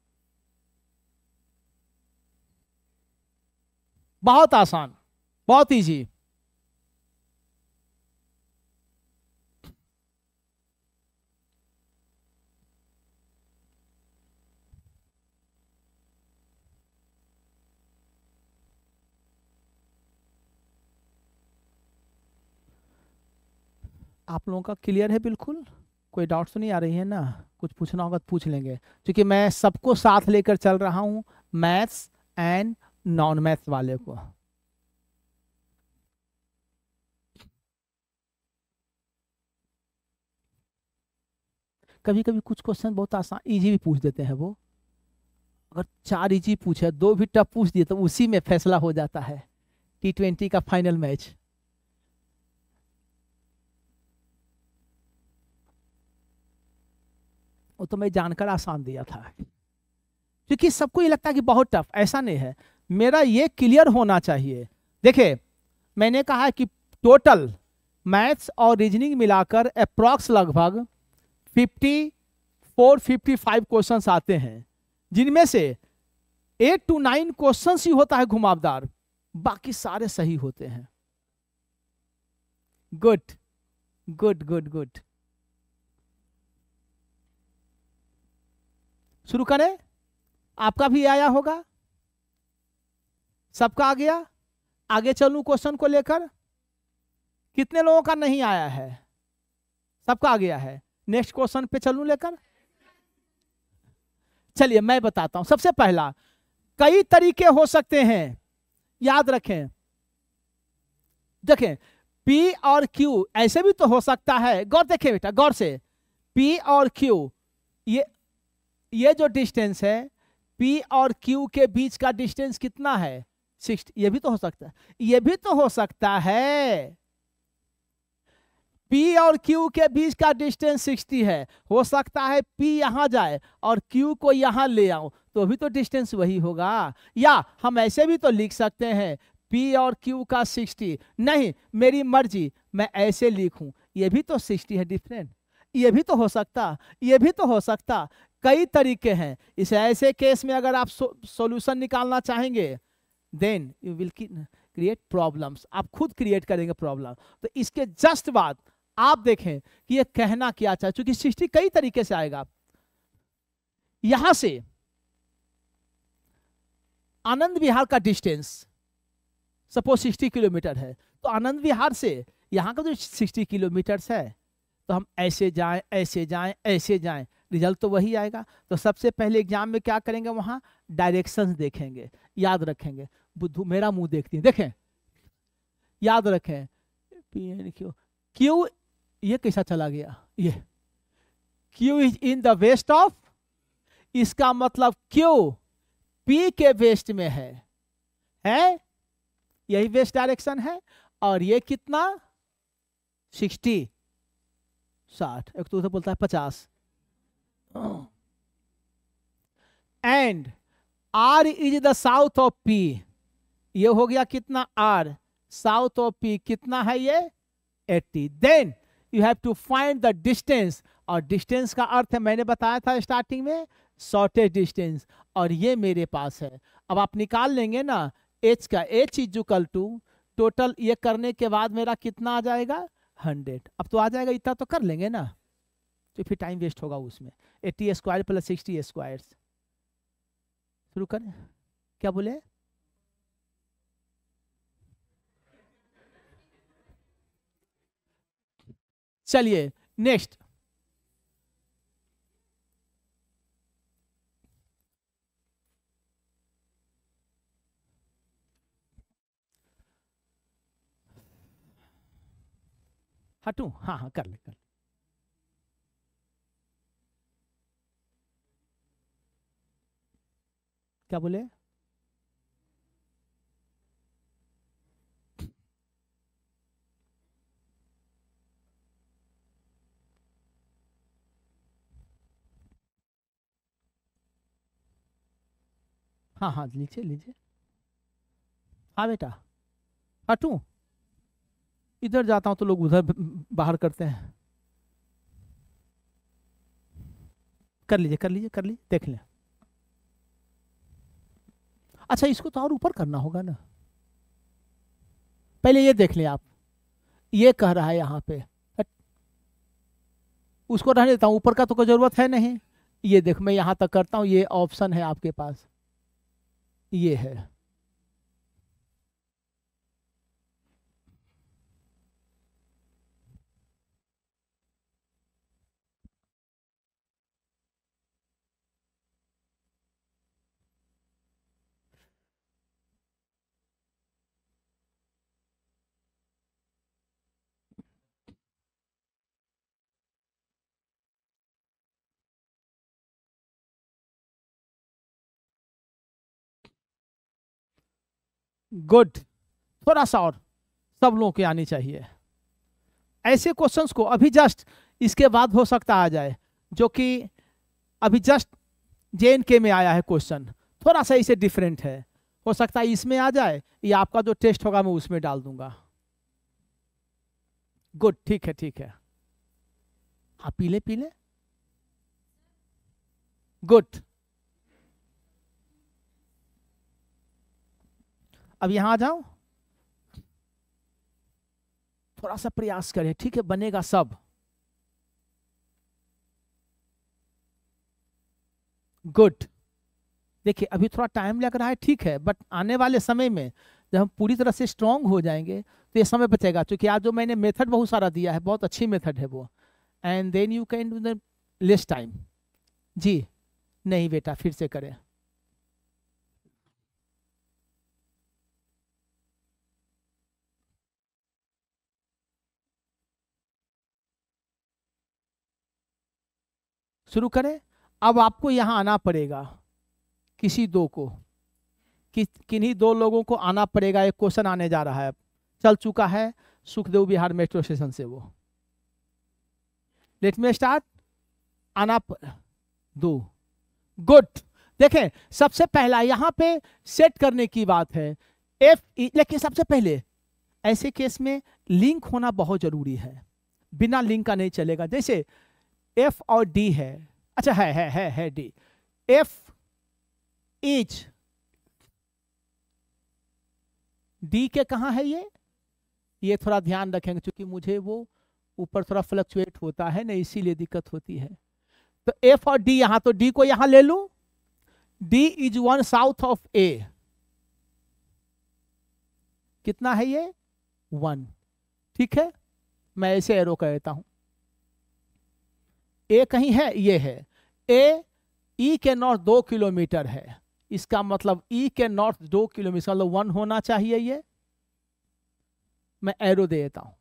बहुत आसान बहुत ईजी आप लोगों का क्लियर है बिल्कुल कोई डाउट्स तो नहीं आ रही है ना कुछ पूछना होगा तो पूछ लेंगे क्योंकि मैं सबको साथ लेकर चल रहा हूँ मैथ्स एंड नॉन मैथ्स वाले को कभी कभी कुछ क्वेश्चन बहुत आसान इजी भी पूछ देते हैं वो अगर चार इजी पूछे दो भी टफ पूछ दिए तो उसी में फैसला हो जाता है टी ट्वेंटी का फाइनल मैच वो तो मैं जानकर आसान दिया था क्योंकि सबको ये लगता है कि बहुत टफ ऐसा नहीं है मेरा ये क्लियर होना चाहिए देखिए मैंने कहा कि टोटल मैथ्स और रीजनिंग मिलाकर अप्रॉक्स लगभग 54, 55 क्वेश्चंस आते हैं जिनमें से एट टू नाइन क्वेश्चन ही होता है घुमावदार बाकी सारे सही होते हैं गुड गुड गुड गुड शुरू करें आपका भी आया होगा सबका आ गया आगे चलूं क्वेश्चन को लेकर कितने लोगों का नहीं आया है सबका आ गया है नेक्स्ट क्वेश्चन पे चलूं लेकर चलिए मैं बताता हूं सबसे पहला कई तरीके हो सकते हैं याद रखें देखें पी और क्यू ऐसे भी तो हो सकता है गौर देखें बेटा गौर से पी और क्यू ये ये जो डिस्टेंस है पी और क्यू के बीच का डिस्टेंस कितना है सिक्सटी ये भी तो हो सकता है ये भी तो हो सकता है P और Q के बीच का डिस्टेंस 60 है हो सकता है P यहाँ जाए और Q को यहाँ ले आओ तो भी तो डिस्टेंस वही होगा या हम ऐसे भी तो लिख सकते हैं P और Q का 60 नहीं मेरी मर्जी मैं ऐसे लिखूं ये भी तो 60 है डिफरेंट ये भी तो हो सकता ये भी तो हो सकता कई तरीके हैं इस ऐसे केस में अगर आप सो, सोल्यूशन निकालना चाहेंगे then you will create problems आप खुद क्रिएट करेंगे प्रॉब्लम तो इसके जस्ट बाद आप देखें कि ये कहना क्या चाहे चूंकि सृष्टि कई तरीके से आएगा यहां से आनंद विहार का डिस्टेंस सपोज सिक्सटी किलोमीटर है तो आनंद विहार से यहां का जो सिक्सटी किलोमीटर है तो हम ऐसे जाएं ऐसे जाएं ऐसे जाएं रिजल्ट तो वही आएगा तो सबसे पहले एग्जाम में क्या करेंगे वहाँ डायरेक्शंस देखेंगे याद रखेंगे बुद्धू मेरा मुंह देखती है देखें याद रखें पी एन क्यू क्यू ये कैसा चला गया ये Q is in the west of इसका मतलब क्यू पी के वेस्ट में है है यही वेस्ट डायरेक्शन है और ये कितना सिक्सटी साठ एक तो बोलता है पचास and R is the south of P ये हो गया कितना आर साउथ ऑफ पी कितना है ये eighty then you have to find the distance और डिस्टेंस का अर्थ है मैंने बताया था स्टार्टिंग में शॉर्टेज डिस्टेंस और ये मेरे पास है अब आप निकाल लेंगे ना एच का H is equal to total ये करने के बाद मेरा कितना आ जाएगा हंड्रेड अब तो आ जाएगा इतना तो कर लेंगे ना तो फिर टाइम वेस्ट होगा उसमें eighty square plus sixty square शुरू करें क्या बोले चलिए नेक्स्ट हटू हाँ हाँ कर ले कर ले क्या बोले हाँ हाँ लीजिए लीजिए हाँ बेटा हटू हाँ, इधर जाता हूँ तो लोग उधर बाहर करते हैं कर लीजिए कर लीजिए कर लीजिए देख लें अच्छा इसको तो और ऊपर करना होगा ना पहले ये देख लें आप ये कह रहा है यहाँ पे उसको रहने देता हूँ ऊपर का तो कोई ज़रूरत है नहीं ये देख मैं यहाँ तक करता हूँ ये ऑप्शन है आपके पास ये है गुड थोड़ा सा और सब लोगों के आनी चाहिए ऐसे क्वेश्चंस को अभी जस्ट इसके बाद हो सकता आ जाए जो कि अभी जस्ट जे के में आया है क्वेश्चन थोड़ा सा इसे डिफरेंट है हो सकता है इसमें आ जाए या आपका जो टेस्ट होगा मैं उसमें डाल दूंगा गुड ठीक है ठीक है हाँ पीले पीले गुड अब यहां आ जाओ थोड़ा सा प्रयास करें ठीक है बनेगा सब गुड देखिए अभी थोड़ा टाइम लग रहा है ठीक है बट आने वाले समय में जब हम पूरी तरह से स्ट्रांग हो जाएंगे तो ये समय बचेगा क्योंकि आज जो मैंने मेथड बहुत सारा दिया है बहुत अच्छी मेथड है वो and then you can do the less time जी नहीं बेटा फिर से करें शुरू करें अब आपको यहाँ आना पड़ेगा किसी दो को कि किन्हीं दो लोगों को आना पड़ेगा एक क्वेश्चन आने जा रहा है चल चुका है सुखदेव बिहार मेट्रो स्टेशन से वो लेट मे स्टार्ट आना दो गुड देखें सबसे पहला यहाँ पे सेट करने की बात है एफ e, लेकिन सबसे पहले ऐसे केस में लिंक होना बहुत जरूरी है बिना लिंक का नहीं चलेगा जैसे एफ और डी है अच्छा है है है है डी एफ इज डी के कहा है ये ये थोड़ा ध्यान रखेंगे क्योंकि मुझे वो ऊपर थोड़ा फ्लक्चुएट होता है ना इसीलिए दिक्कत होती है तो एफ और डी यहां तो डी को यहां ले लू D is one south of A कितना है ये वन ठीक है मैं ऐसे एरो कर देता ए कहीं है ये है ए ई e के नॉर्थ दो किलोमीटर है इसका मतलब ई e के नॉर्थ दो किलोमीटर मतलब वन होना चाहिए ये मैं एरो दे देता हूं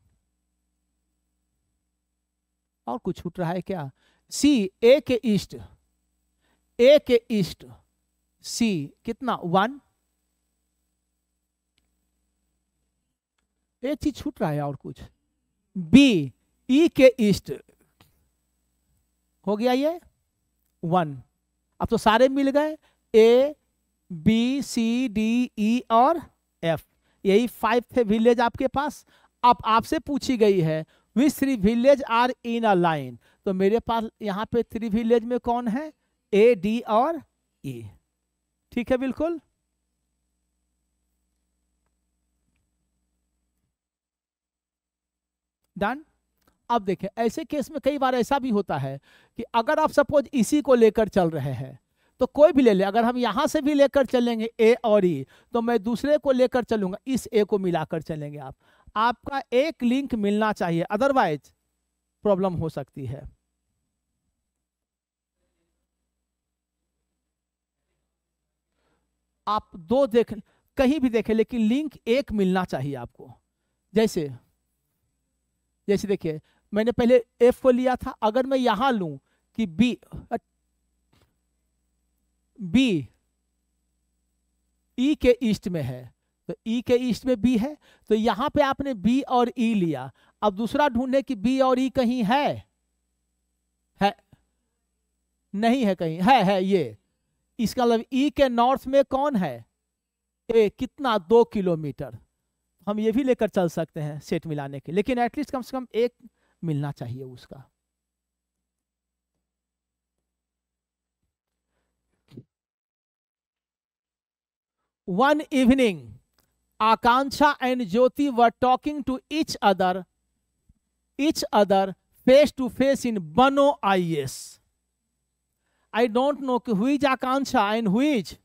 और कुछ छूट रहा है क्या सी ए के ईस्ट ए के ईस्ट सी कितना वन एक चीज छूट रहा है और कुछ बी ई e के ईस्ट हो गया ये वन अब तो सारे मिल गए A B C D E और एफ यही फाइव थे विलेज आपके पास अब आपसे पूछी गई है which three village are in a line तो मेरे पास यहाँ पे थ्री विलेज में कौन है ए डी और ई e. ठीक है बिल्कुल डन अब देखें ऐसे केस में कई बार ऐसा भी होता है कि अगर आप सपोज इसी को लेकर चल रहे हैं तो कोई भी ले ले अगर हम यहां से भी लेकर चलेंगे ए और ई e, तो मैं दूसरे को लेकर चलूंगा इस ए को मिलाकर चलेंगे आप आपका एक लिंक मिलना चाहिए अदरवाइज प्रॉब्लम हो सकती है आप दो देख कहीं भी देखें लेकिन लिंक एक मिलना चाहिए आपको जैसे जैसे देखिए मैंने पहले एफ को लिया था अगर मैं यहां लू कि बी बी ई के ईस्ट में है तो ई e के ईस्ट में बी है तो यहां पे आपने बी और ई e लिया अब दूसरा ढूंढे कि बी और ई e कहीं है है नहीं है कहीं है है ये इसका मतलब ई के नॉर्थ में कौन है ए कितना दो किलोमीटर हम ये भी लेकर चल सकते हैं सेट मिलाने के लेकिन एटलीस्ट कम से कम एक मिलना चाहिए उसका one evening Akanksha and Jyoti were talking to each other each other face to face in बनो I S I don't know कि who's Akanksha and who's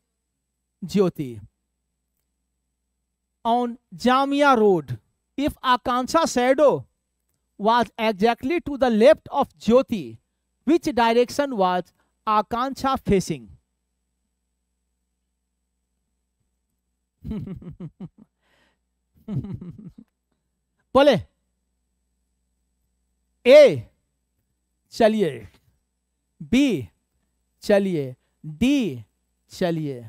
Jyoti on Jamia road if Akanksha shadow was exactly to the left of Jyoti, which direction was akansha facing? bole a chaliye b chaliye d chaliye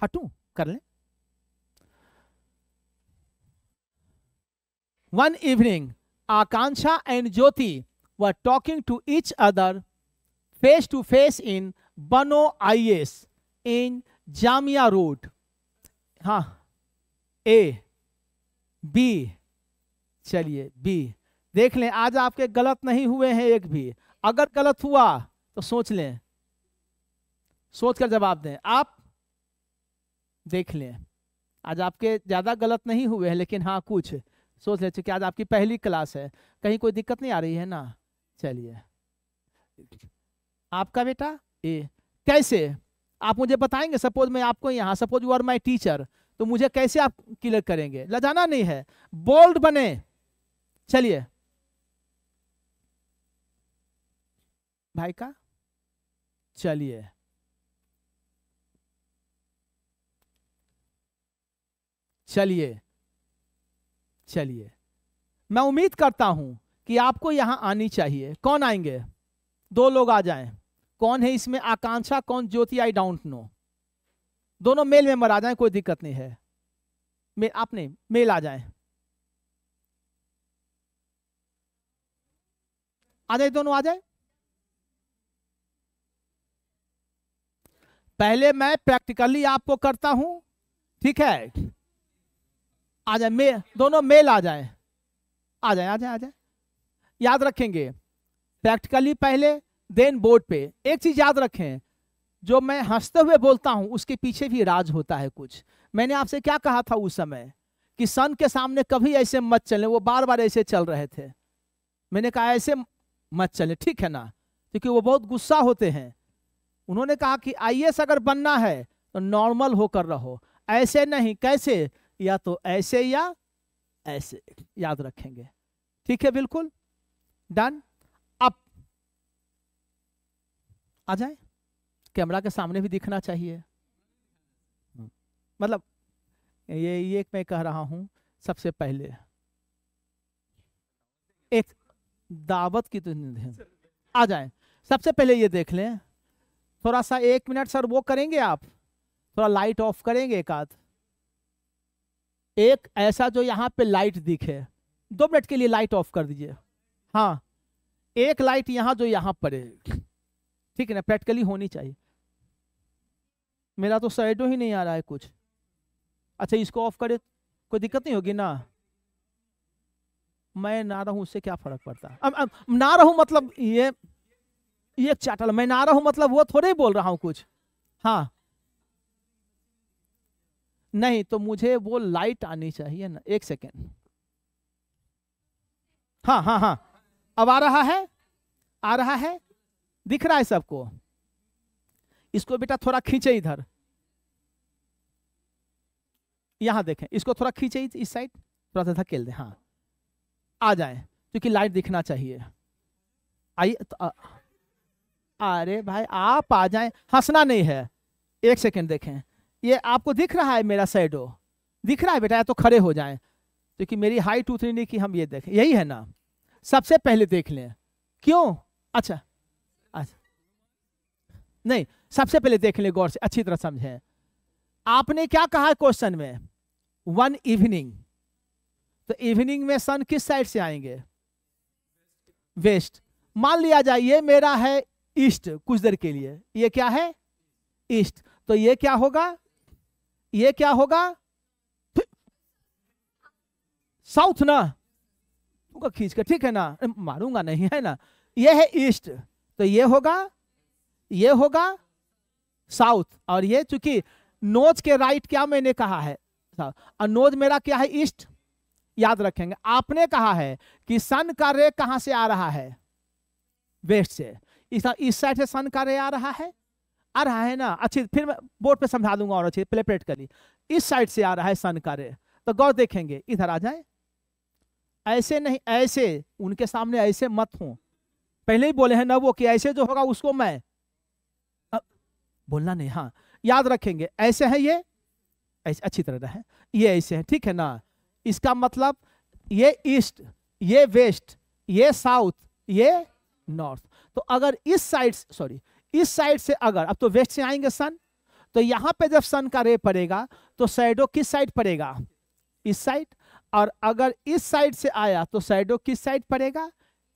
hatu kar le One evening, Akansha and Jyoti were talking to each other face to face in Bano IS in Jamia Road. हाँ A B चलिए B देख लें आज आपके गलत नहीं हुए हैं एक भी अगर गलत हुआ तो सोच लें सोच कर जवाब दें आप देख लें आज आपके ज़्यादा गलत नहीं हुए हैं लेकिन हाँ कुछ सोच ले चूँकि आज आपकी पहली क्लास है कहीं कोई दिक्कत नहीं आ रही है ना चलिए आपका बेटा ए कैसे आप मुझे बताएंगे सपोज मैं आपको यहाँ suppose you are my teacher तो मुझे कैसे आप क्लियर करेंगे लजाना नहीं है बोल्ड बने चलिए भाई का चलिए चलिए चलिए मैं उम्मीद करता हूं कि आपको यहां आनी चाहिए कौन आएंगे दो लोग आ जाएं कौन है इसमें आकांक्षा कौन ज्योति आई डोंट नो दोनों मेल मेंबर आ जाएं कोई दिक्कत नहीं है मे, आपने मेल आ जाएं आ जाए दोनों आ जाए पहले मैं प्रैक्टिकली आपको करता हूं ठीक है आ जाए मे दोनों मेल आ जाए आ जाए आ जाए आ जाए याद रखेंगे प्रैक्टिकली पहले देन बोर्ड पे एक चीज याद रखें जो मैं हंसते हुए बोलता हूं उसके पीछे भी राज होता है कुछ मैंने आपसे क्या कहा था उस समय कि सन के सामने कभी ऐसे मत चले वो बार बार ऐसे चल रहे थे मैंने कहा ऐसे मत चले ठीक है ना क्योंकि वो बहुत गुस्सा होते हैं उन्होंने कहा कि आई अगर बनना है तो नॉर्मल होकर रहो ऐसे नहीं कैसे या तो ऐसे या ऐसे याद रखेंगे ठीक है बिल्कुल डन अब आ जाए कैमरा के सामने भी दिखना चाहिए मतलब ये ये मैं कह रहा हूं सबसे पहले एक दावत की तो आ जाए सबसे पहले ये देख लें थोड़ा सा एक मिनट सर वो करेंगे आप थोड़ा लाइट ऑफ करेंगे एक आध एक ऐसा जो यहाँ पे लाइट दिखे दो मिनट के लिए लाइट ऑफ कर दीजिए हाँ एक लाइट यहाँ जो यहाँ पड़े ठीक है ना प्रैक्टिकली होनी चाहिए मेरा तो साइडो ही नहीं आ रहा है कुछ अच्छा इसको ऑफ करे कोई दिक्कत नहीं होगी ना मैं ना रहूं उससे क्या फर्क पड़ता है अब, अब ना रहूं मतलब ये ये चाटल मैं ना रहूं मतलब वो थोड़े ही बोल रहा हूं कुछ हाँ नहीं तो मुझे वो लाइट आनी चाहिए ना एक सेकेंड हाँ हाँ हाँ अब आ रहा है आ रहा है दिख रहा है सबको इसको बेटा थोड़ा खींचे इधर यहां देखें इसको थोड़ा खींचे इस साइड थोड़ा सा धकेल दें हाँ आ जाए क्योंकि लाइट दिखना चाहिए आइए तो अरे भाई आप आ जाए हंसना नहीं है एक सेकंड देखें ये आपको दिख रहा है मेरा सैडो दिख रहा है बेटा या तो खड़े हो जाएं क्योंकि तो मेरी हाइट उतनी नहीं कि हम ये देखें यही है ना सबसे पहले देख लें क्यों अच्छा अच्छा नहीं सबसे पहले देख लें गौर से अच्छी तरह समझें आपने क्या कहा क्वेश्चन में वन इवनिंग तो इवनिंग में सन किस साइड से आएंगे वेस्ट मान लिया जाए ये मेरा है ईस्ट कुछ देर के लिए ये क्या है ईस्ट तो ये क्या होगा ये क्या होगा साउथ ना तुमको खींच के ठीक है ना मारूंगा नहीं है ना ये है ईस्ट तो ये होगा ये होगा साउथ और ये चूंकि नोज के राइट क्या मैंने कहा है और नोज मेरा क्या है ईस्ट याद रखेंगे आपने कहा है कि सन का रे कहां से आ रहा है वेस्ट से इस साइड से सन का रे आ रहा है आ रहा है ना अच्छी फिर मैं बोर्ड पे समझा दूंगा और अच्छी प्लेपरेट करिए इस साइड से आ रहा है सन का रे तो गौर देखेंगे इधर आ जाए ऐसे नहीं ऐसे उनके सामने ऐसे मत हूं पहले ही बोले हैं ना वो कि ऐसे जो होगा उसको मैं अ, बोलना नहीं हाँ याद रखेंगे ऐसे है ये ऐसे अच्छी तरह रहे ये ऐसे है ठीक है ना इसका मतलब ये ईस्ट ये वेस्ट ये साउथ ये नॉर्थ तो अगर इस साइड सॉरी इस साइड से अगर अब तो वेस्ट से आएंगे सन तो यहां पे जब सन का रे पड़ेगा तो साइडो किस साइड पड़ेगा इस साइड और अगर इस साइड से आया तो साइडो किस साइड पड़ेगा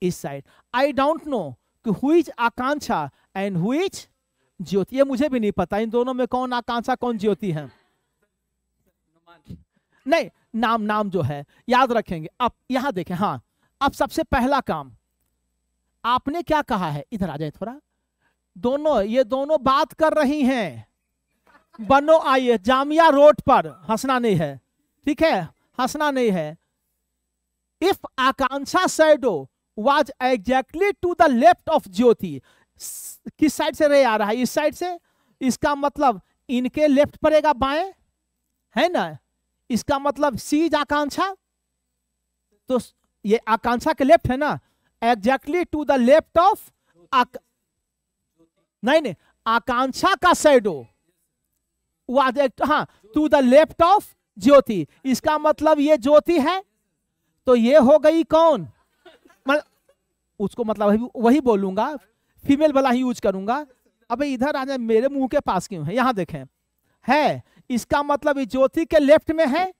इस साइड आई डोंट नो कि हुई आकांक्षा एंड हुईज ज्योति ये मुझे भी नहीं पता इन दोनों में कौन आकांक्षा कौन ज्योति है नहीं नाम नाम जो है याद रखेंगे अब यहां देखें हाँ अब सबसे पहला काम आपने क्या कहा है इधर आ जाए थोड़ा दोनों ये दोनों बात कर रही हैं बनो आइए जामिया रोड पर हंसना नहीं है ठीक है हंसना नहीं है if Akanksha shadow was exactly to the left of Jyoti किस साइड से रे आ रहा है इस साइड से इसका मतलब इनके लेफ्ट पड़ेगा बाएं है ना इसका मतलब सीज आकांक्षा तो ये आकांक्षा के लेफ्ट है ना exactly to the left of नहीं नहीं आकांक्षा का शेडो हाँ to the left of Jyoti इसका मतलब ये ज्योति है तो ये हो गई कौन मतलब उसको मतलब वही बोलूंगा फीमेल वाला ही यूज करूंगा अबे इधर आ जाए मेरे मुंह के पास क्यों है यहां देखें है इसका मतलब ज्योति के लेफ्ट में है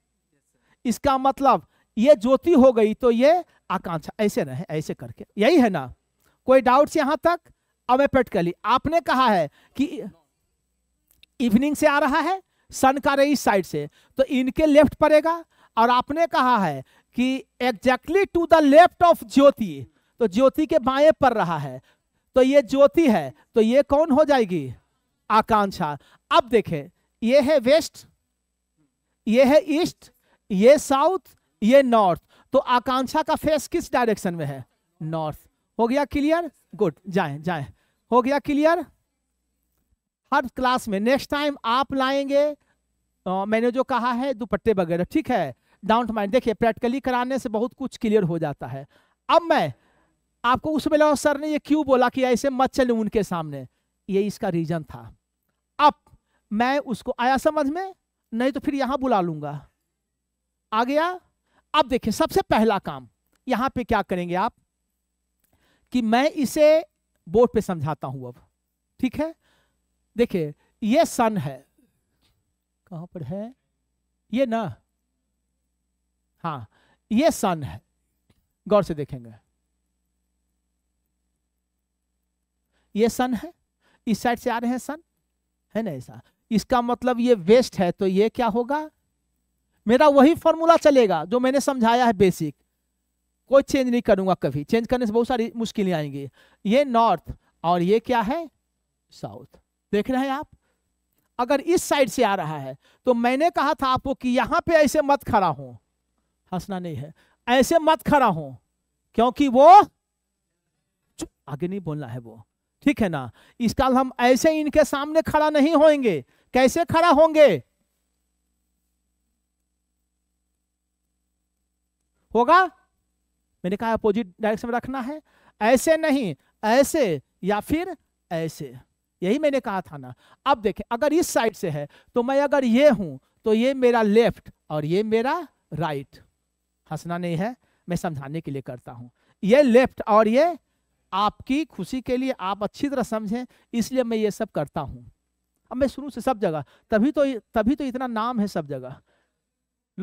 इसका मतलब ये ज्योति हो गई तो ये आकांक्षा ऐसे रहे ऐसे करके यही है ना कोई डाउट्स यहां तक अवेपेटकली आपने कहा है कि इवनिंग से आ रहा है सन का रे इस साइड से तो इनके लेफ्ट पड़ेगा और आपने कहा है कि exactly to the left of Jyoti तो ज्योति के बाएं पर रहा है तो ये ज्योति है तो ये कौन हो जाएगी आकांक्षा अब देखें ये है वेस्ट ये है ईस्ट ये साउथ ये नॉर्थ तो आकांक्षा का फेस किस डायरेक्शन में है नॉर्थ हो गया क्लियर गुड जाए जाए हो गया क्लियर हर क्लास में नेक्स्ट टाइम आप लाएंगे आ, मैंने जो कहा है दुपट्टे वगैरह ठीक है डाउन माइंड देखिए प्रैक्टिकली कराने से बहुत कुछ क्लियर हो जाता है अब मैं आपको उसमें लगा सर ने ये क्यों बोला कि ऐसे मत चले उनके सामने ये इसका रीजन था अब मैं उसको आया समझ में नहीं तो फिर यहां बुला लूंगा आ गया अब देखिए सबसे पहला काम यहां पे क्या करेंगे आप कि मैं इसे बोर्ड पे समझाता हूं अब ठीक है देखिए ये सन है कहां पर है ये ना हाँ ये सन है गौर से देखेंगे ये सन है इस साइड से आ रहे हैं सन है ना ऐसा इसका मतलब ये वेस्ट है तो ये क्या होगा मेरा वही फॉर्मूला चलेगा जो मैंने समझाया है बेसिक कोई चेंज नहीं करूंगा कभी चेंज करने से बहुत सारी मुश्किलें आएंगी ये नॉर्थ और ये क्या है साउथ देख रहे हैं आप अगर इस साइड से आ रहा है तो मैंने कहा था आपको कि यहां पे ऐसे मत खड़ा हो हंसना नहीं है ऐसे मत खड़ा हो क्योंकि वो आगे नहीं बोलना है वो ठीक है ना इस काल हम ऐसे इनके सामने खड़ा नहीं होंगे कैसे खड़ा होंगे होगा मैंने कहा अपोजिट डायरेक्शन में रखना है ऐसे नहीं ऐसे या फिर ऐसे यही मैंने कहा था ना अब देखें अगर इस साइड से है तो मैं अगर ये हूं तो ये मेरा लेफ्ट और ये मेरा राइट हंसना नहीं है मैं समझाने के लिए करता हूं ये लेफ्ट और ये आपकी खुशी के लिए आप अच्छी तरह समझें इसलिए मैं ये सब करता हूं अब मैं शुरू से सब जगह तभी तो तभी तो इतना नाम है सब जगह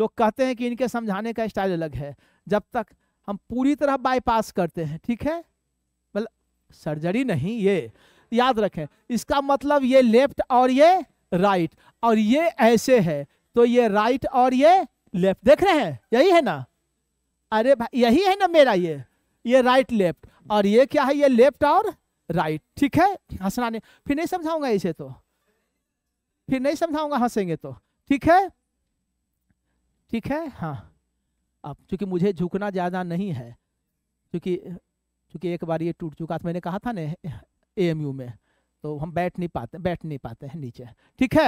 लोग कहते हैं कि इनके समझाने का स्टाइल अलग है जब तक हम पूरी तरह बाईपास करते हैं ठीक है मतलब सर्जरी नहीं ये याद रखें इसका मतलब ये लेफ्ट और ये राइट और ये ऐसे है तो ये राइट और ये लेफ्ट देख रहे हैं यही है ना अरे भाई यही है ना मेरा ये ये राइट लेफ्ट और ये क्या है ये लेफ्ट और राइट ठीक है हंसना नहीं फिर नहीं समझाऊंगा इसे तो फिर नहीं समझाऊंगा हंसेंगे तो ठीक है ठीक है हाँ अब चूंकि मुझे झुकना ज़्यादा नहीं है क्योंकि क्योंकि एक बार ये टूट चुका था मैंने कहा था ना ए में तो हम बैठ नहीं पाते बैठ नहीं पाते हैं नीचे ठीक है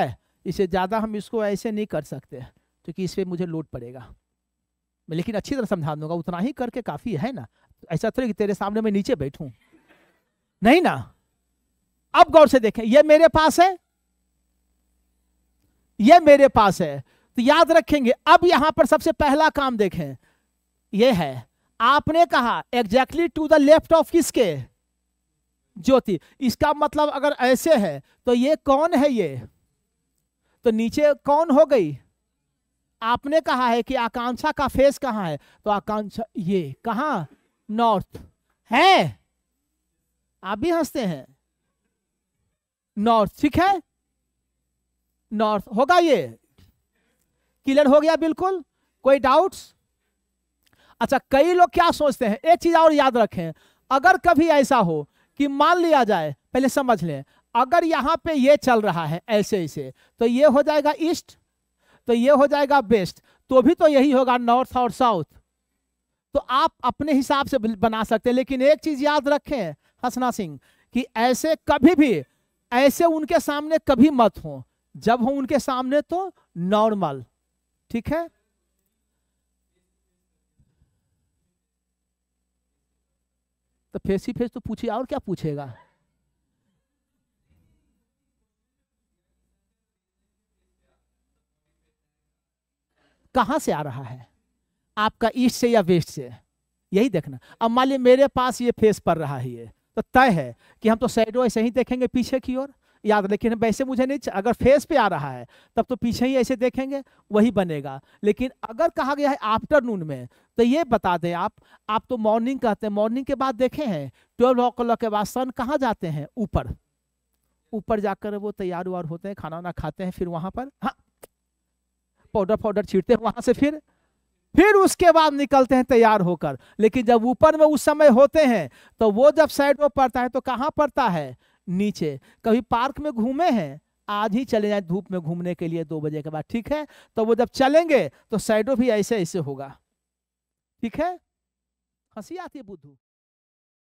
इसे ज़्यादा हम इसको ऐसे नहीं कर सकते क्योंकि इस पर मुझे लोड पड़ेगा मैं लेकिन अच्छी तरह समझा दूंगा उतना ही करके काफ़ी है ना ऐसा थोड़ी कि तेरे सामने मैं नीचे बैठूं नहीं ना अब गौर से देखें ये मेरे पास है ये मेरे पास है तो याद रखेंगे अब यहां पर सबसे पहला काम देखें यह है आपने कहा exactly to the left of किसके ज्योति इसका मतलब अगर ऐसे है तो ये कौन है ये तो नीचे कौन हो गई आपने कहा है कि आकांक्षा का फेस कहां है तो आकांक्षा ये कहा नॉर्थ है आप भी हंसते हैं नॉर्थ ठीक है नॉर्थ होगा ये क्लियर हो गया बिल्कुल कोई डाउट्स अच्छा कई लोग क्या सोचते हैं एक चीज और याद रखें अगर कभी ऐसा हो कि मान लिया जाए पहले समझ लें अगर यहां पे ये चल रहा है ऐसे ऐसे तो ये हो जाएगा ईस्ट तो ये हो जाएगा वेस्ट तो भी तो यही होगा नॉर्थ और साउथ तो आप अपने हिसाब से बना सकते हैं लेकिन एक चीज याद रखें हसना सिंह कि ऐसे कभी भी ऐसे उनके सामने कभी मत हो जब हो उनके सामने तो नॉर्मल ठीक है तो फेस ही फेस तो पूछिए और क्या पूछेगा कहां से आ रहा है आपका ईस्ट से या वेस्ट से यही देखना अब मान ली मेरे पास ये फेस पड़ रहा है ये तो तय है कि हम तो साइडो ऐसे ही देखेंगे पीछे की ओर याद लेकिन वैसे मुझे नहीं अगर फेस पे आ रहा है तब तो पीछे ही ऐसे देखेंगे वही बनेगा लेकिन अगर कहा गया है आफ्टरनून में तो ये बता दें आप आप तो मॉर्निंग कहते हैं मॉर्निंग के बाद देखे हैं ट्वेल्व ओ क्लॉक के बाद सन कहाँ जाते हैं ऊपर ऊपर जाकर वो तैयार वार होते हैं खाना वाना खाते हैं फिर वहां पर हाँ पाउडर पाउडर छीटते हैं वहां से फिर फिर उसके बाद निकलते हैं तैयार होकर लेकिन जब ऊपर में उस समय होते हैं तो वो जब साइड में पड़ता है तो कहाँ पड़ता है नीचे कभी पार्क में घूमे हैं आज ही चले जाए धूप में घूमने के लिए दो बजे के बाद ठीक है तो वो जब चलेंगे तो साइडो भी ऐसे ऐसे होगा ठीक है हंसी आती है बुद्धू